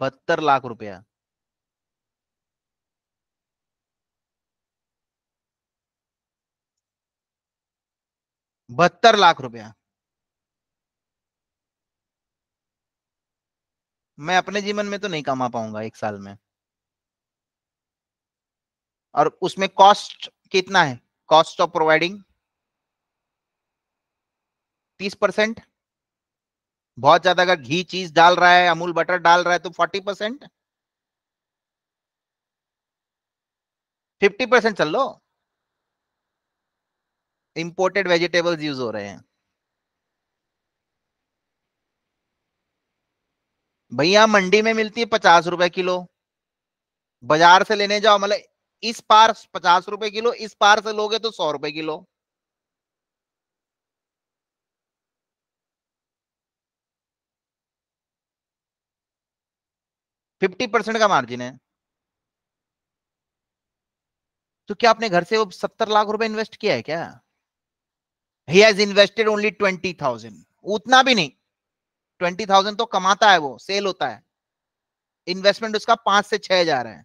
बहत्तर लाख रुपया बहत्तर लाख रुपया मैं अपने जीवन में तो नहीं कमा पाऊंगा एक साल में और उसमें कॉस्ट कितना है कॉस्ट ऑफ प्रोवाइडिंग तीस परसेंट बहुत ज्यादा अगर घी चीज डाल रहा है अमूल बटर डाल रहा है तो फोर्टी परसेंट फिफ्टी परसेंट चल लो इंपोर्टेड वेजिटेबल्स यूज हो रहे हैं भैया मंडी में मिलती है पचास रुपए किलो बाजार से लेने जाओ मतलब इस पार पचास रुपए किलो इस पार से लोगे तो सौ रुपए किलो फिफ्टी परसेंट का मार्जिन है तो क्या आपने घर से वो सत्तर लाख रुपए इन्वेस्ट किया है क्या he has invested only twenty thousand उतना भी नहीं ट्वेंटी थाउजेंड तो कमाता है वो सेल होता है इन्वेस्टमेंट उसका पांच से छह हजार है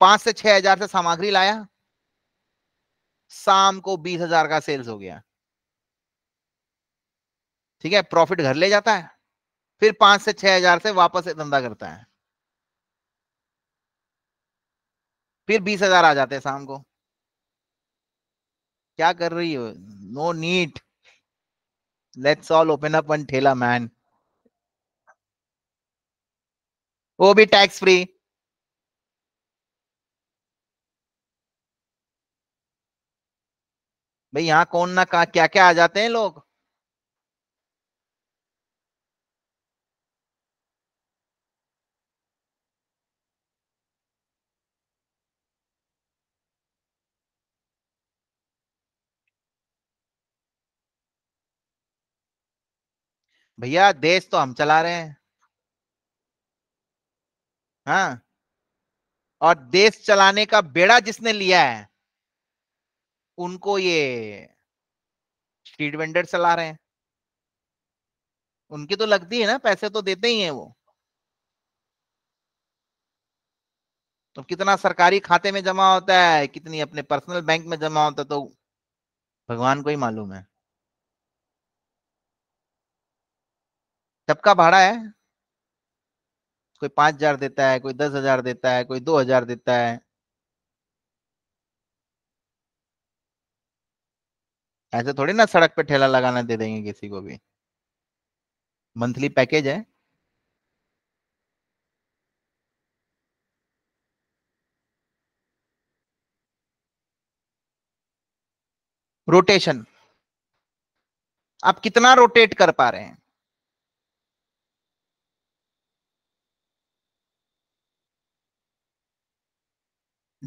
पांच से छह हजार से सामग्री लाया शाम को बीस हजार का सेल्स हो गया ठीक है प्रॉफिट घर ले जाता है फिर पांच से छह हजार से वापस धंधा करता है फिर बीस हजार आ जाते हैं शाम को क्या कर रही हो no need let's all open up one ठेला मैन वो भी टैक्स फ्री भाई यहां कौन ना कहा क्या क्या आ जाते हैं लोग भैया देश तो हम चला रहे हैं हाँ और देश चलाने का बेड़ा जिसने लिया है उनको ये स्ट्रीट वेंडर चला रहे हैं उनकी तो लगती है ना पैसे तो देते ही हैं वो तो कितना सरकारी खाते में जमा होता है कितनी अपने पर्सनल बैंक में जमा होता है तो भगवान को ही मालूम है सबका भाड़ा है कोई पांच हजार देता है कोई दस हजार देता है कोई दो हजार देता है ऐसे थोड़ी ना सड़क पे ठेला लगाना दे देंगे किसी को भी मंथली पैकेज है रोटेशन आप कितना रोटेट कर पा रहे हैं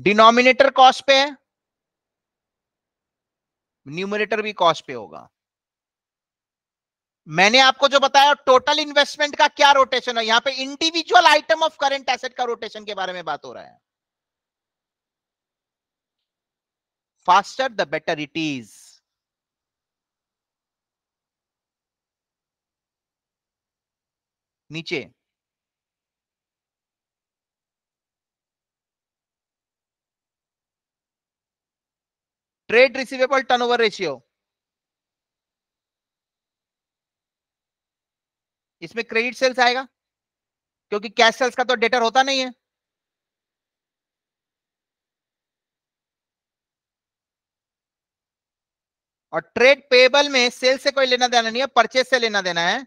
डिनोमिनेटर कॉस्ट पे है न्यूमिनेटर भी कॉस्ट पे होगा मैंने आपको जो बताया टोटल इन्वेस्टमेंट का क्या रोटेशन है यहां पे individual item of current asset का रोटेशन के बारे में बात हो रहा है faster the better it is नीचे ट्रेड रिसीवेबल टर्नओवर रेशियो इसमें क्रेडिट सेल्स आएगा क्योंकि कैश सेल्स का तो डेटर होता नहीं है और ट्रेड पेबल में सेल से कोई लेना देना नहीं है परचेज से लेना देना है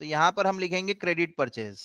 तो यहां पर हम लिखेंगे क्रेडिट परचेज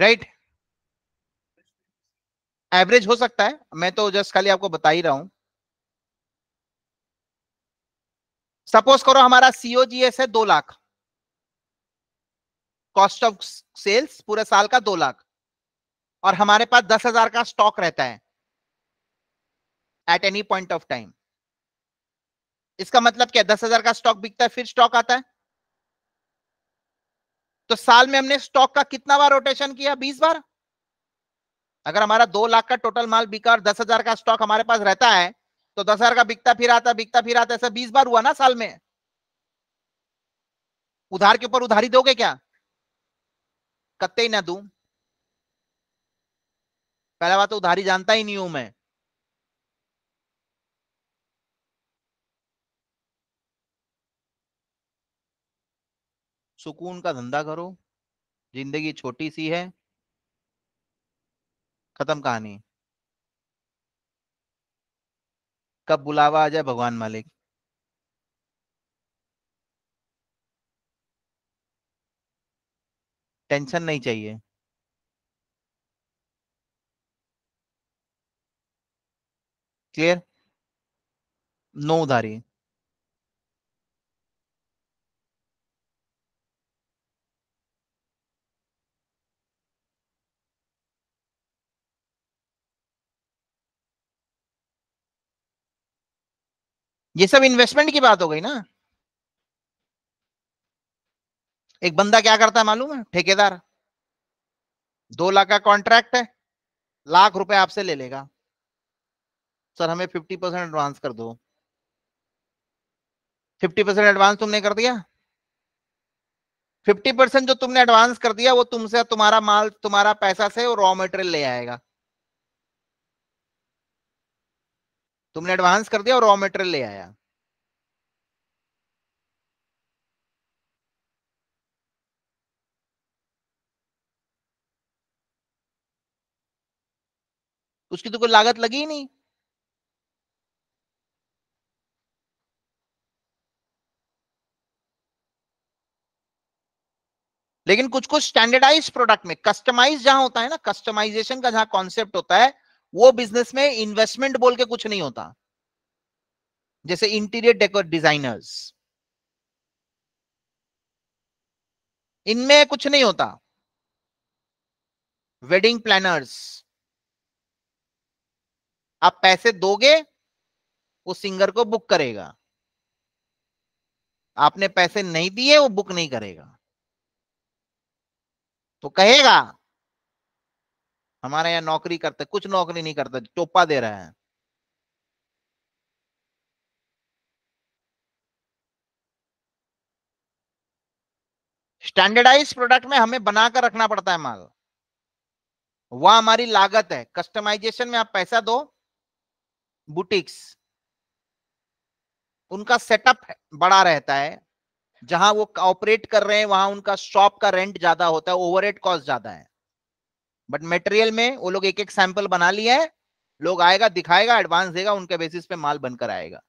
राइट एवरेज हो सकता है मैं तो जस्ट खाली आपको बता ही रहा हूं सपोज करो हमारा सीओजीएस है दो लाख कॉस्ट ऑफ सेल्स पूरे साल का दो लाख और हमारे पास दस हजार का स्टॉक रहता है at any point of time इसका मतलब क्या दस हजार का स्टॉक बिकता है फिर स्टॉक आता है तो साल में हमने स्टॉक का कितना बार रोटेशन किया बीस बार अगर हमारा दो लाख का टोटल माल बिका और दस हजार का स्टॉक हमारे पास रहता है तो दस हजार का बिकता फिर आता बिकता फिर आता ऐसा बीस बार हुआ ना साल में उधार के ऊपर उधारी दोगे क्या कत्ते ही ना दू पहला बात तो उधारी जानता ही नहीं हूं मैं सुकून का धंधा करो जिंदगी छोटी सी है खत्म कहानी कब बुलावा आ जाए भगवान मालिक टेंशन नहीं चाहिए क्लियर नो उधारी ये सब इन्वेस्टमेंट की बात हो गई ना एक बंदा क्या करता है मालूम है ठेकेदार दो लाख का कॉन्ट्रैक्ट है लाख रुपए आपसे ले लेगा सर हमें फिफ्टी परसेंट एडवांस कर दो फिफ्टी परसेंट एडवांस तुमने कर दिया फिफ्टी परसेंट जो तुमने एडवांस कर दिया वो तुमसे तुम्हारा माल तुम्हारा पैसा से रॉ मटेरियल ले आएगा तुमने एडवांस कर दिया और रॉ मेटेरियल ले आया उसकी तो कोई लागत लगी ही नहीं लेकिन कुछ कुछ स्टैंडर्डाइज प्रोडक्ट में कस्टमाइज जहां होता है ना कस्टमाइजेशन का जहां कॉन्सेप्ट होता है वो बिजनेस में इन्वेस्टमेंट बोल के कुछ नहीं होता जैसे इंटीरियर डेकोर डिजाइनर्स इनमें कुछ नहीं होता वेडिंग प्लानर्स आप पैसे दोगे वो सिंगर को बुक करेगा आपने पैसे नहीं दिए वो बुक नहीं करेगा तो कहेगा हमारे यहाँ नौकरी करते कुछ नौकरी नहीं करता टोपा दे रहा है स्टैंडर्डाइज प्रोडक्ट में हमें बनाकर रखना पड़ता है माल वह हमारी लागत है कस्टमाइजेशन में आप पैसा दो बुटीक्स उनका सेटअप बड़ा रहता है जहां वो ऑपरेट कर रहे हैं वहां उनका शॉप का रेंट ज्यादा होता है ओवरहेड कॉस्ट ज्यादा है बट मेटेरियल में वो लोग एक एक सैंपल बना लिया है लोग आएगा दिखाएगा एडवांस देगा उनके बेसिस पे माल बनकर आएगा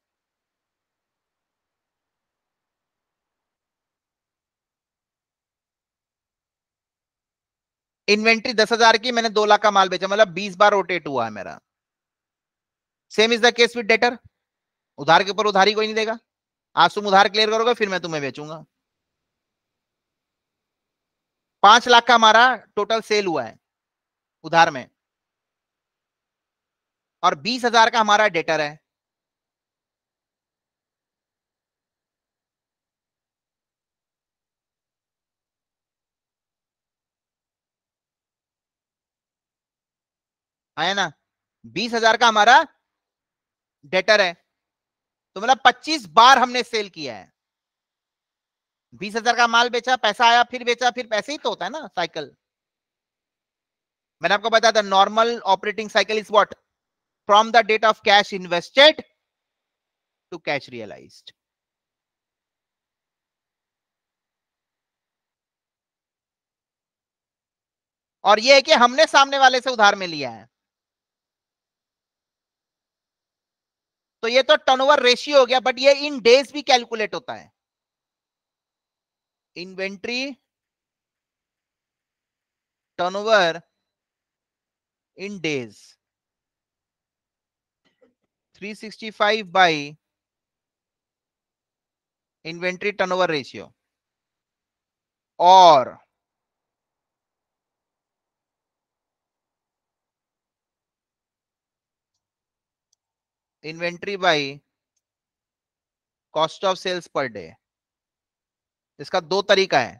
इन्वेंट्री दस हजार की मैंने दो लाख का माल बेचा मतलब बीस बार रोटेट हुआ है मेरा same is the case with debtor उधार के ऊपर उधारी कोई नहीं देगा आज तुम उधार क्लियर करोगे फिर मैं तुम्हें बेचूंगा पांच लाख का हमारा टोटल सेल हुआ है उधार में और बीस हजार का हमारा डेटर है आया ना बीस हजार का हमारा डेटर है तो मतलब पच्चीस बार हमने सेल किया है बीस हजार का माल बेचा पैसा आया फिर बेचा फिर पैसे ही तो होता है ना साइकिल मैंने आपको बताया था normal operating cycle is what from the date of cash invested to cash realized और ये है कि हमने सामने वाले से उधार में लिया है तो ये तो टर्नओवर रेशियो हो गया बट ये इन डेज भी कैलकुलेट होता है inventory turnover in days. 365 by inventory turnover ratio or inventory by cost of sales per day इसका दो तरीका है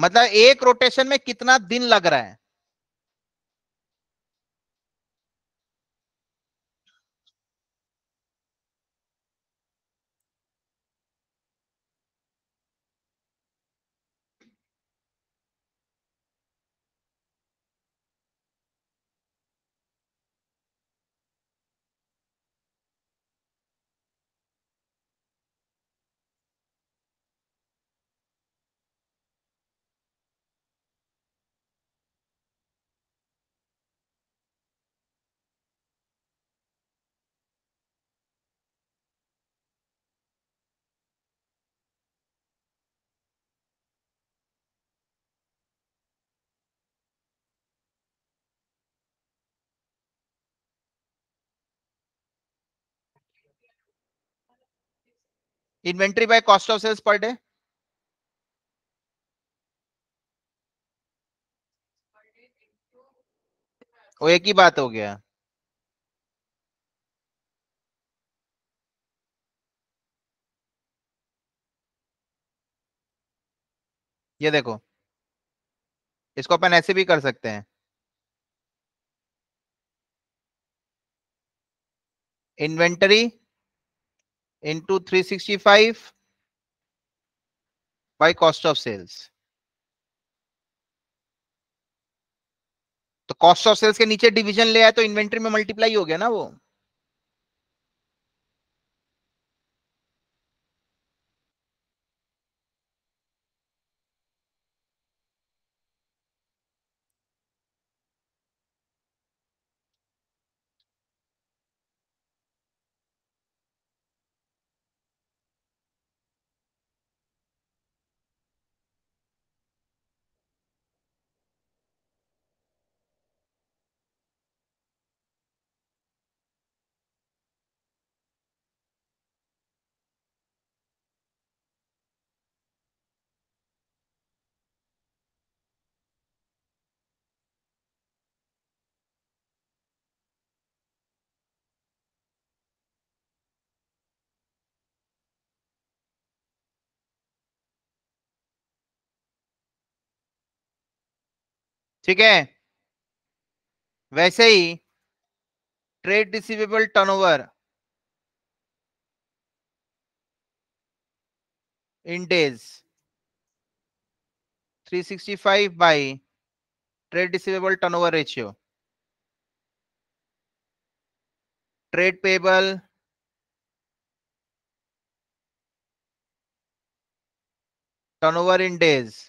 मतलब एक रोटेशन में कितना दिन लग रहा है inventory by cost of sales per day वो एक ही बात हो गया ये देखो इसको अपन ऐसे भी कर सकते हैं inventory into 365 by cost of sales तो कॉस्ट ऑफ सेल्स के नीचे डिवीजन ले आए तो इन्वेंट्री में मल्टीप्लाई हो गया ना वो ठीक है वैसे ही trade receivable turnover in days 365 by trade receivable turnover ratio trade payable turnover in days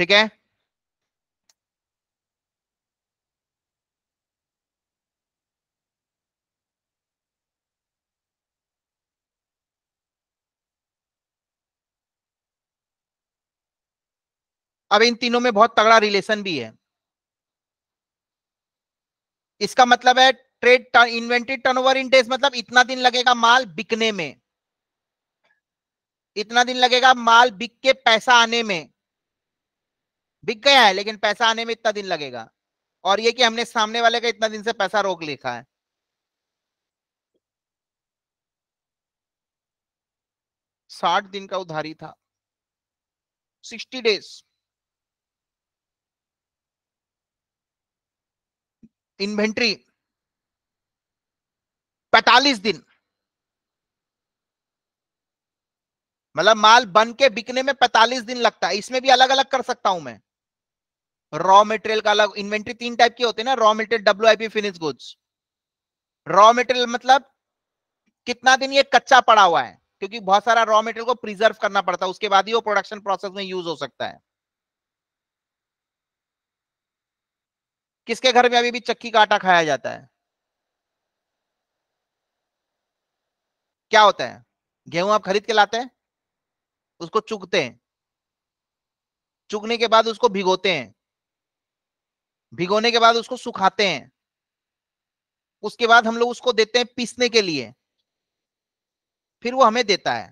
ठीक है अब इन तीनों में बहुत तगड़ा रिलेशन भी है इसका मतलब है trade inventory turnover in days मतलब इतना दिन लगेगा माल बिकने में इतना दिन लगेगा माल बिक के पैसा आने में बिक गया है लेकिन पैसा आने में इतना दिन लगेगा और ये कि हमने सामने वाले का इतना दिन से पैसा रोक लिखा है साठ दिन का उधारी था सिक्सटी डेज इन्वेंट्री पैतालीस दिन मतलब माल बन के बिकने में पैतालीस दिन लगता है इसमें भी अलग अलग कर सकता हूं मैं रॉ मेटेरियल का अलग इन्वेंट्री तीन टाइप के होते हैं ना raw material W I P finish goods raw material मतलब कितना दिन ये कच्चा पड़ा हुआ है क्योंकि बहुत सारा रॉ मेटेरियल को प्रिजर्व करना पड़ता है उसके बाद ही वो प्रोडक्शन प्रोसेस में यूज हो सकता है किसके घर में अभी भी चक्की का आटा खाया जाता है क्या होता है गेहूं आप खरीद के लाते हैं उसको चुगते हैं चुगने के बाद उसको भिगोते हैं भिगोने के बाद उसको सुखाते हैं उसके बाद हम लोग उसको देते हैं पीसने के लिए फिर वो हमें देता है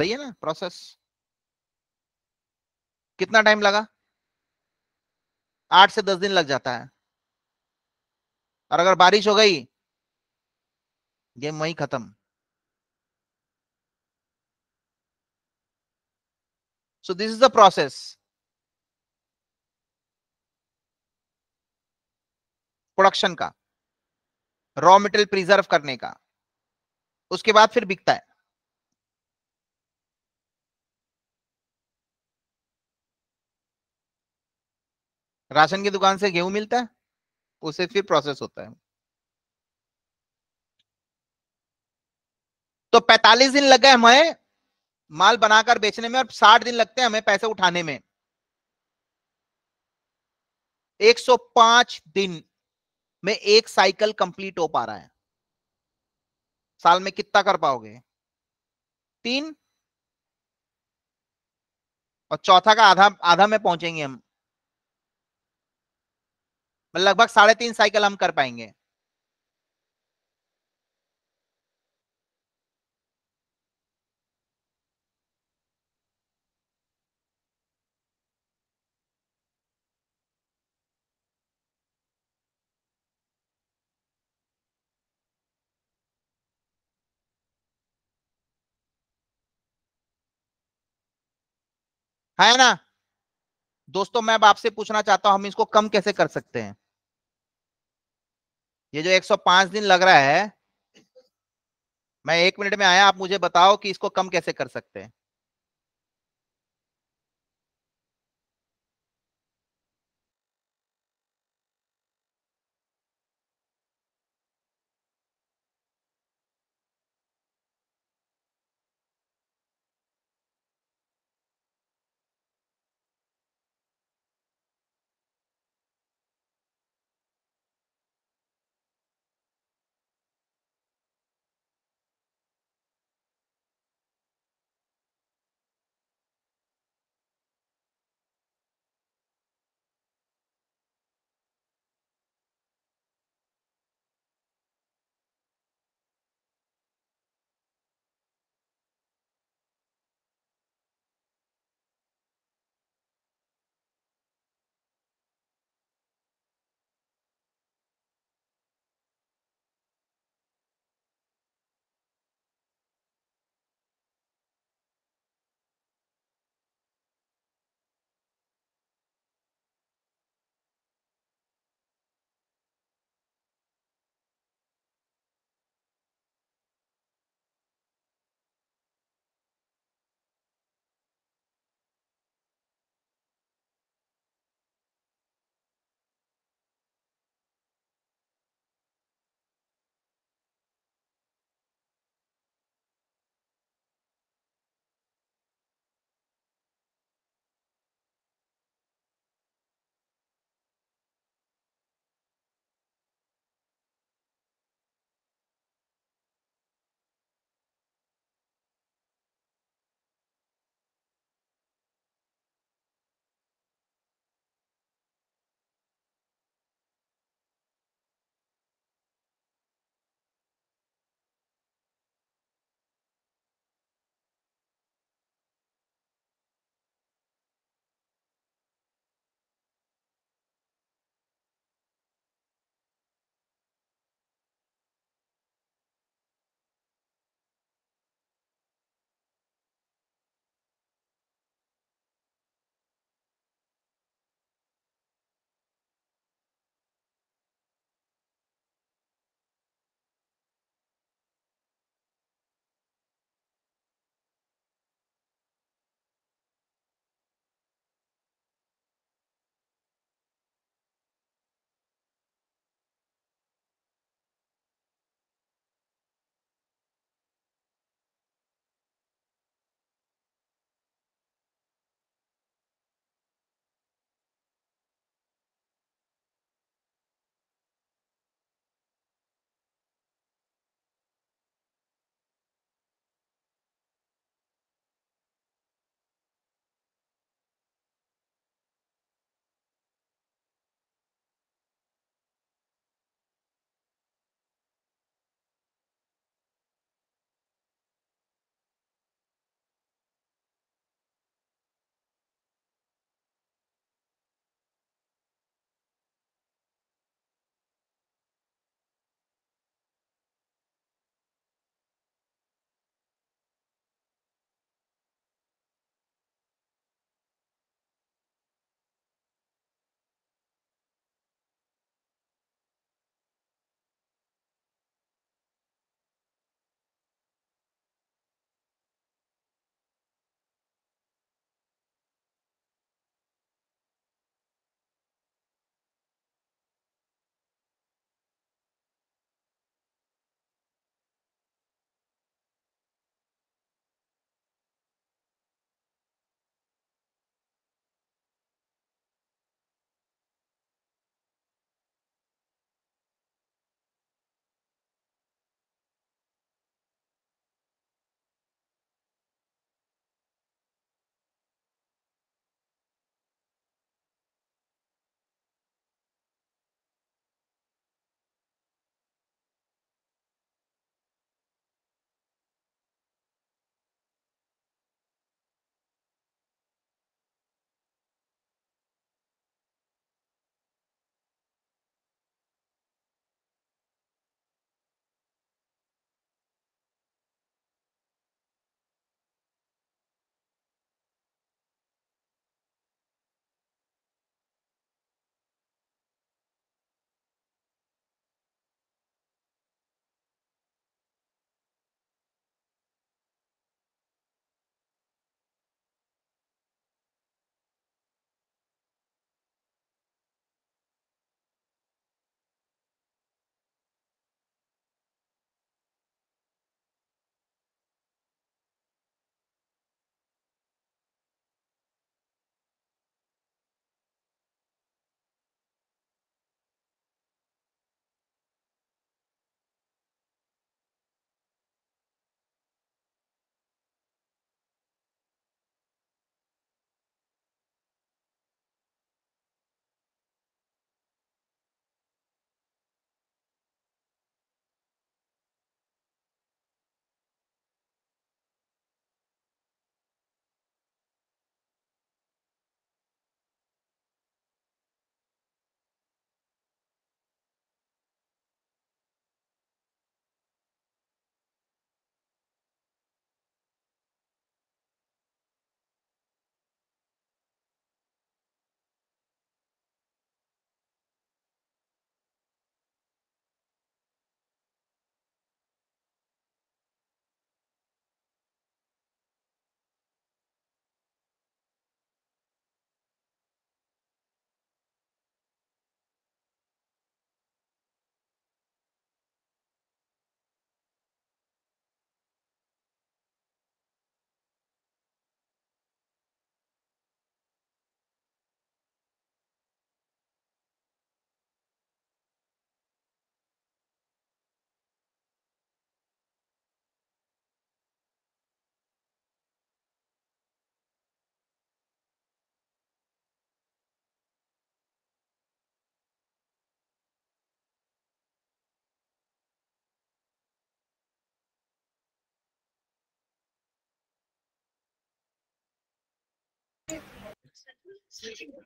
सही है ना प्रोसेस कितना टाइम लगा आठ से दस दिन लग जाता है और अगर बारिश हो गई गेम वही खत्म so this is the process production का रॉ मेटेरियल प्रिजर्व करने का उसके बाद फिर बिकता है राशन की दुकान से गेहूं मिलता है उसे फिर प्रोसेस होता है तो 45 दिन लग गए हमें माल बनाकर बेचने में और 60 दिन लगते हैं हमें पैसे उठाने में 105 दिन में एक साइकिल कंप्लीट हो पा रहा है साल में कितना कर पाओगे तीन और चौथा का आधा आधा में पहुंचेंगे हम लगभग साढ़े तीन साइकिल हम कर पाएंगे है ना दोस्तों मैं अब आपसे पूछना चाहता हूं हम इसको कम कैसे कर सकते हैं ये जो 105 दिन लग रहा है मैं एक मिनट में आया आप मुझे बताओ कि इसको कम कैसे कर सकते हैं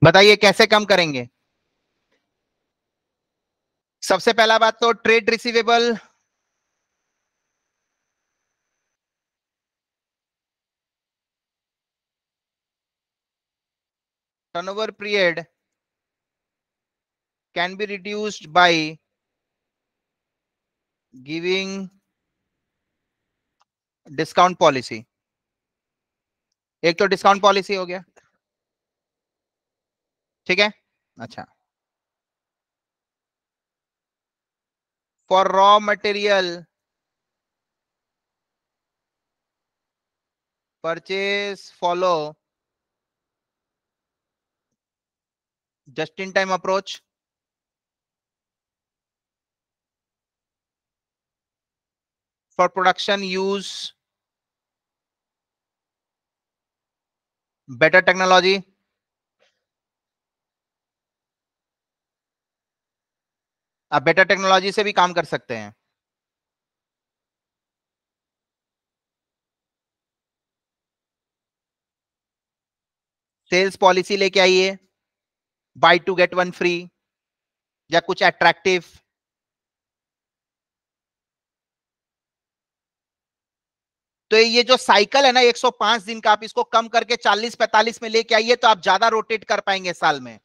बताइए कैसे कम करेंगे सबसे पहला बात तो trade receivable turnover period can be reduced by giving discount policy एक तो डिस्काउंट पॉलिसी हो गया ठीक है अच्छा for raw material purchase follow just in time approach for production use better technology आप बेटर टेक्नोलॉजी से भी काम कर सकते हैं सेल्स पॉलिसी लेके आइए buy two get one free या कुछ अट्रैक्टिव तो ये जो साइकिल है ना 105 दिन का आप इसको कम करके 40-45 में लेके आइए तो आप ज्यादा रोटेट कर पाएंगे साल में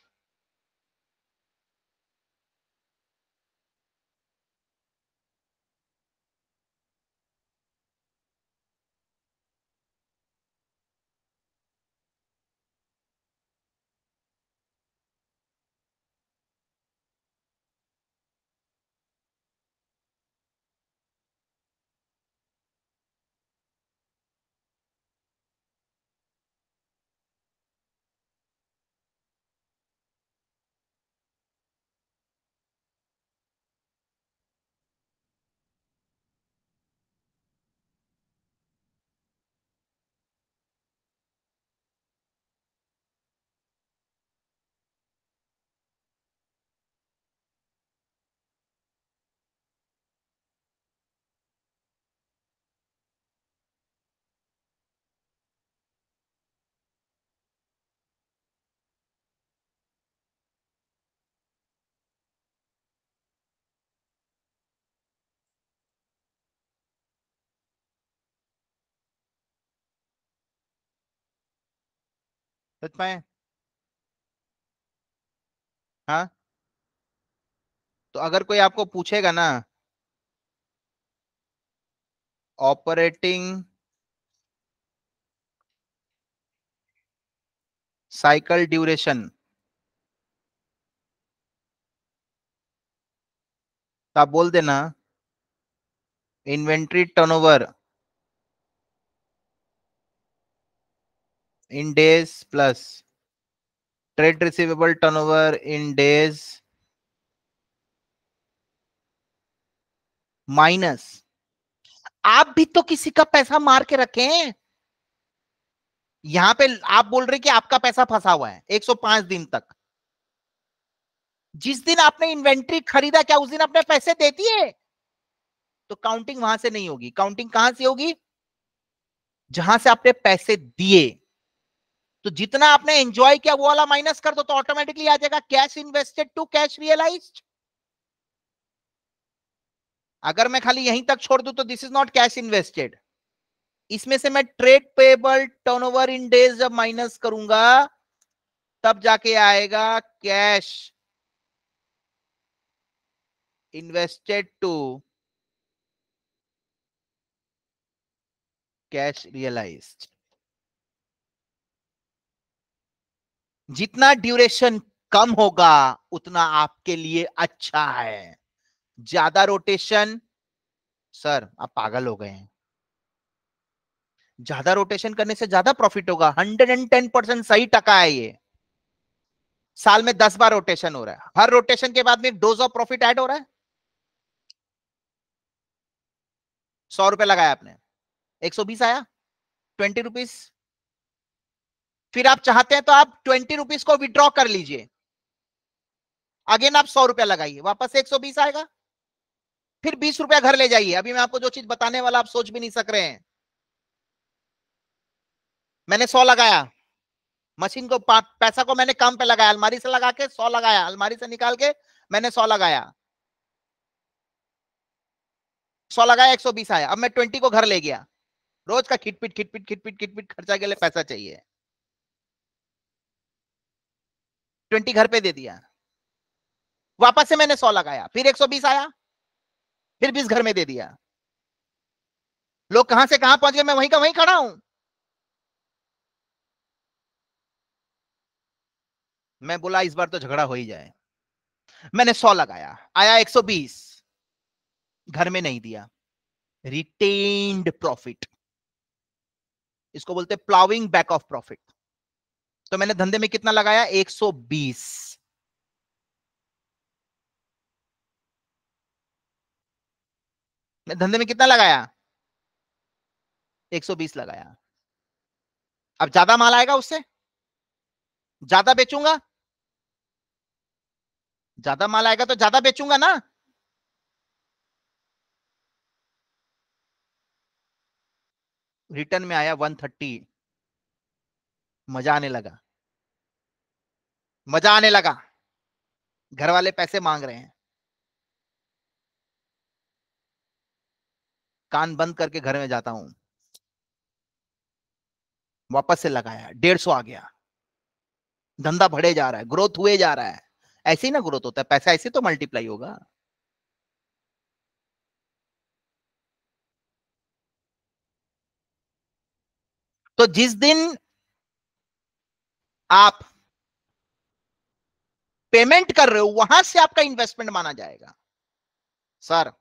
समझ पाए हाँ तो अगर कोई आपको पूछेगा ना ऑपरेटिंग साइकिल ड्यूरेशन तो आप बोल देना inventory turnover in days plus trade receivable turnover in days minus आप भी तो किसी का पैसा मार के रखे हैं यहां पे आप बोल रहे कि आपका पैसा फंसा हुआ है 105 दिन तक जिस दिन आपने इन्वेंट्री खरीदा क्या उस दिन आपने पैसे दे दिए तो काउंटिंग वहां से नहीं होगी काउंटिंग कहां से होगी जहां से आपने पैसे दिए तो जितना आपने एंजॉय किया वो वाला माइनस कर दो तो ऑटोमेटिकली आ जाएगा cash invested to cash realize अगर मैं खाली यहीं तक छोड़ दू तो this is not cash invested इसमें से मैं trade payable turnover in days जब माइनस करूंगा तब जाके आएगा cash invested to cash realized जितना ड्यूरेशन कम होगा उतना आपके लिए अच्छा है ज्यादा रोटेशन सर आप पागल हो गए हैं ज्यादा रोटेशन करने से ज्यादा प्रॉफिट होगा 110 परसेंट सही टका है ये साल में दस बार रोटेशन हो रहा है हर रोटेशन के बाद में डोज ऑफ प्रॉफिट ऐड हो रहा है सौ रुपए लगाया आपने एक सौ बीस आया ट्वेंटी रुपीज फिर आप चाहते हैं तो आप ट्वेंटी रुपीज को विड्रॉ कर लीजिए अगेन आप सौ रुपया लगाइए वापस एक सौ बीस आएगा फिर बीस रुपया घर ले जाइए अभी मैं आपको जो चीज बताने वाला आप सोच भी नहीं सक रहे हैं मैंने सौ लगाया मशीन को पैसा को मैंने काम पे लगाया अलमारी से लगा के सौ लगाया अलमारी से निकाल के मैंने सौ लगाया सौ लगाया एक सौ बीस आया अब मैं ट्वेंटी को घर ले गया रोज का खिटपिट खिटपिट खिटपिट खिटपिट खर्चा के लिए पैसा चाहिए ट्वेंटी घर पे दे दिया वापस से मैंने सौ लगाया फिर एक सौ बीस आया फिर बीस घर में दे दिया लोग कहां से कहां पहुंच गए मैं वहीं का वहीं खड़ा हूं मैं बोला इस बार तो झगड़ा हो ही जाए मैंने सौ लगाया आया एक सौ बीस घर में नहीं दिया रिटेन्ड प्रॉफिट इसको बोलते प्लाविंग बैक ऑफ प्रॉफिट तो मैंने धंधे में कितना लगाया 120 मैं धंधे में कितना लगाया 120 लगाया अब ज्यादा माल आएगा उससे ज्यादा बेचूंगा ज्यादा माल आएगा तो ज्यादा बेचूंगा ना रिटर्न में आया 130 मजा आने लगा मजा आने लगा घर वाले पैसे मांग रहे हैं कान बंद करके घर में जाता हूं वापस से लगाया डेढ़ सौ आ गया धंधा बढ़े जा रहा है ग्रोथ हुए जा रहा है ऐसे ही ना ग्रोथ होता है पैसा ऐसे तो मल्टीप्लाई होगा तो जिस दिन आप पेमेंट कर रहे हो वहां से आपका इन्वेस्टमेंट माना जाएगा सर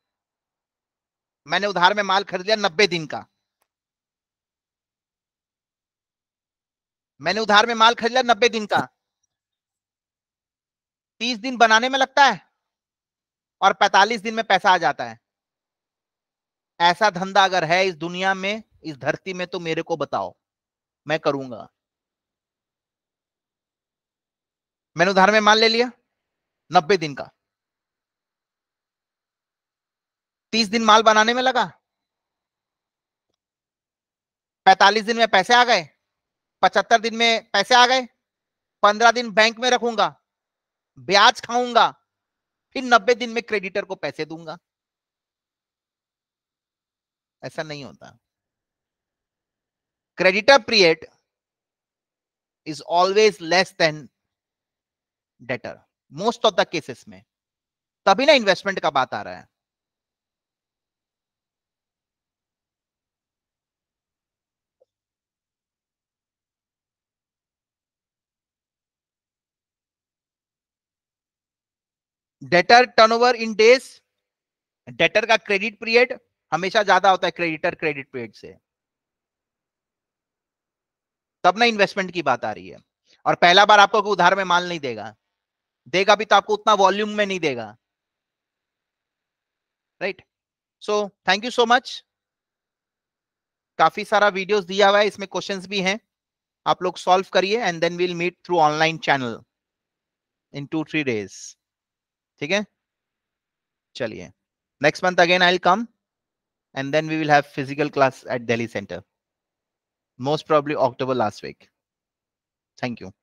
मैंने उधार में माल खरीद लिया नब्बे दिन का मैंने उधार में माल खरीद लिया नब्बे दिन का तीस दिन बनाने में लगता है और पैतालीस दिन में पैसा आ जाता है ऐसा धंधा अगर है इस दुनिया में इस धरती में तो मेरे को बताओ मैं करूंगा मैंने उधार में माल ले लिया नब्बे दिन का तीस दिन माल बनाने में लगा पैतालीस दिन में पैसे आ गए पचहत्तर दिन में पैसे आ गए पंद्रह दिन बैंक में रखूंगा ब्याज खाऊंगा फिर नब्बे दिन में क्रेडिटर को पैसे दूंगा ऐसा नहीं होता creditor period is always less than debtor most of the cases में तभी ना इन्वेस्टमेंट का बात आ रहा है debtor turnover in days debtor का क्रेडिट पीरियड हमेशा ज्यादा होता है क्रेडिटर क्रेडिट पीरियड से तब ना इन्वेस्टमेंट की बात आ रही है और पहला बार आपको उधार में माल नहीं देगा देगा भी तो आपको उतना वॉल्यूम में नहीं देगा right so thank you so much काफी सारा वीडियोस दिया हुआ है इसमें क्वेश्चंस भी हैं आप लोग सॉल्व करिए and then we'll meet through online channel in two three days ठीक है चलिए next month again I will come and then we will have physical class at Delhi centre most probably October last week thank you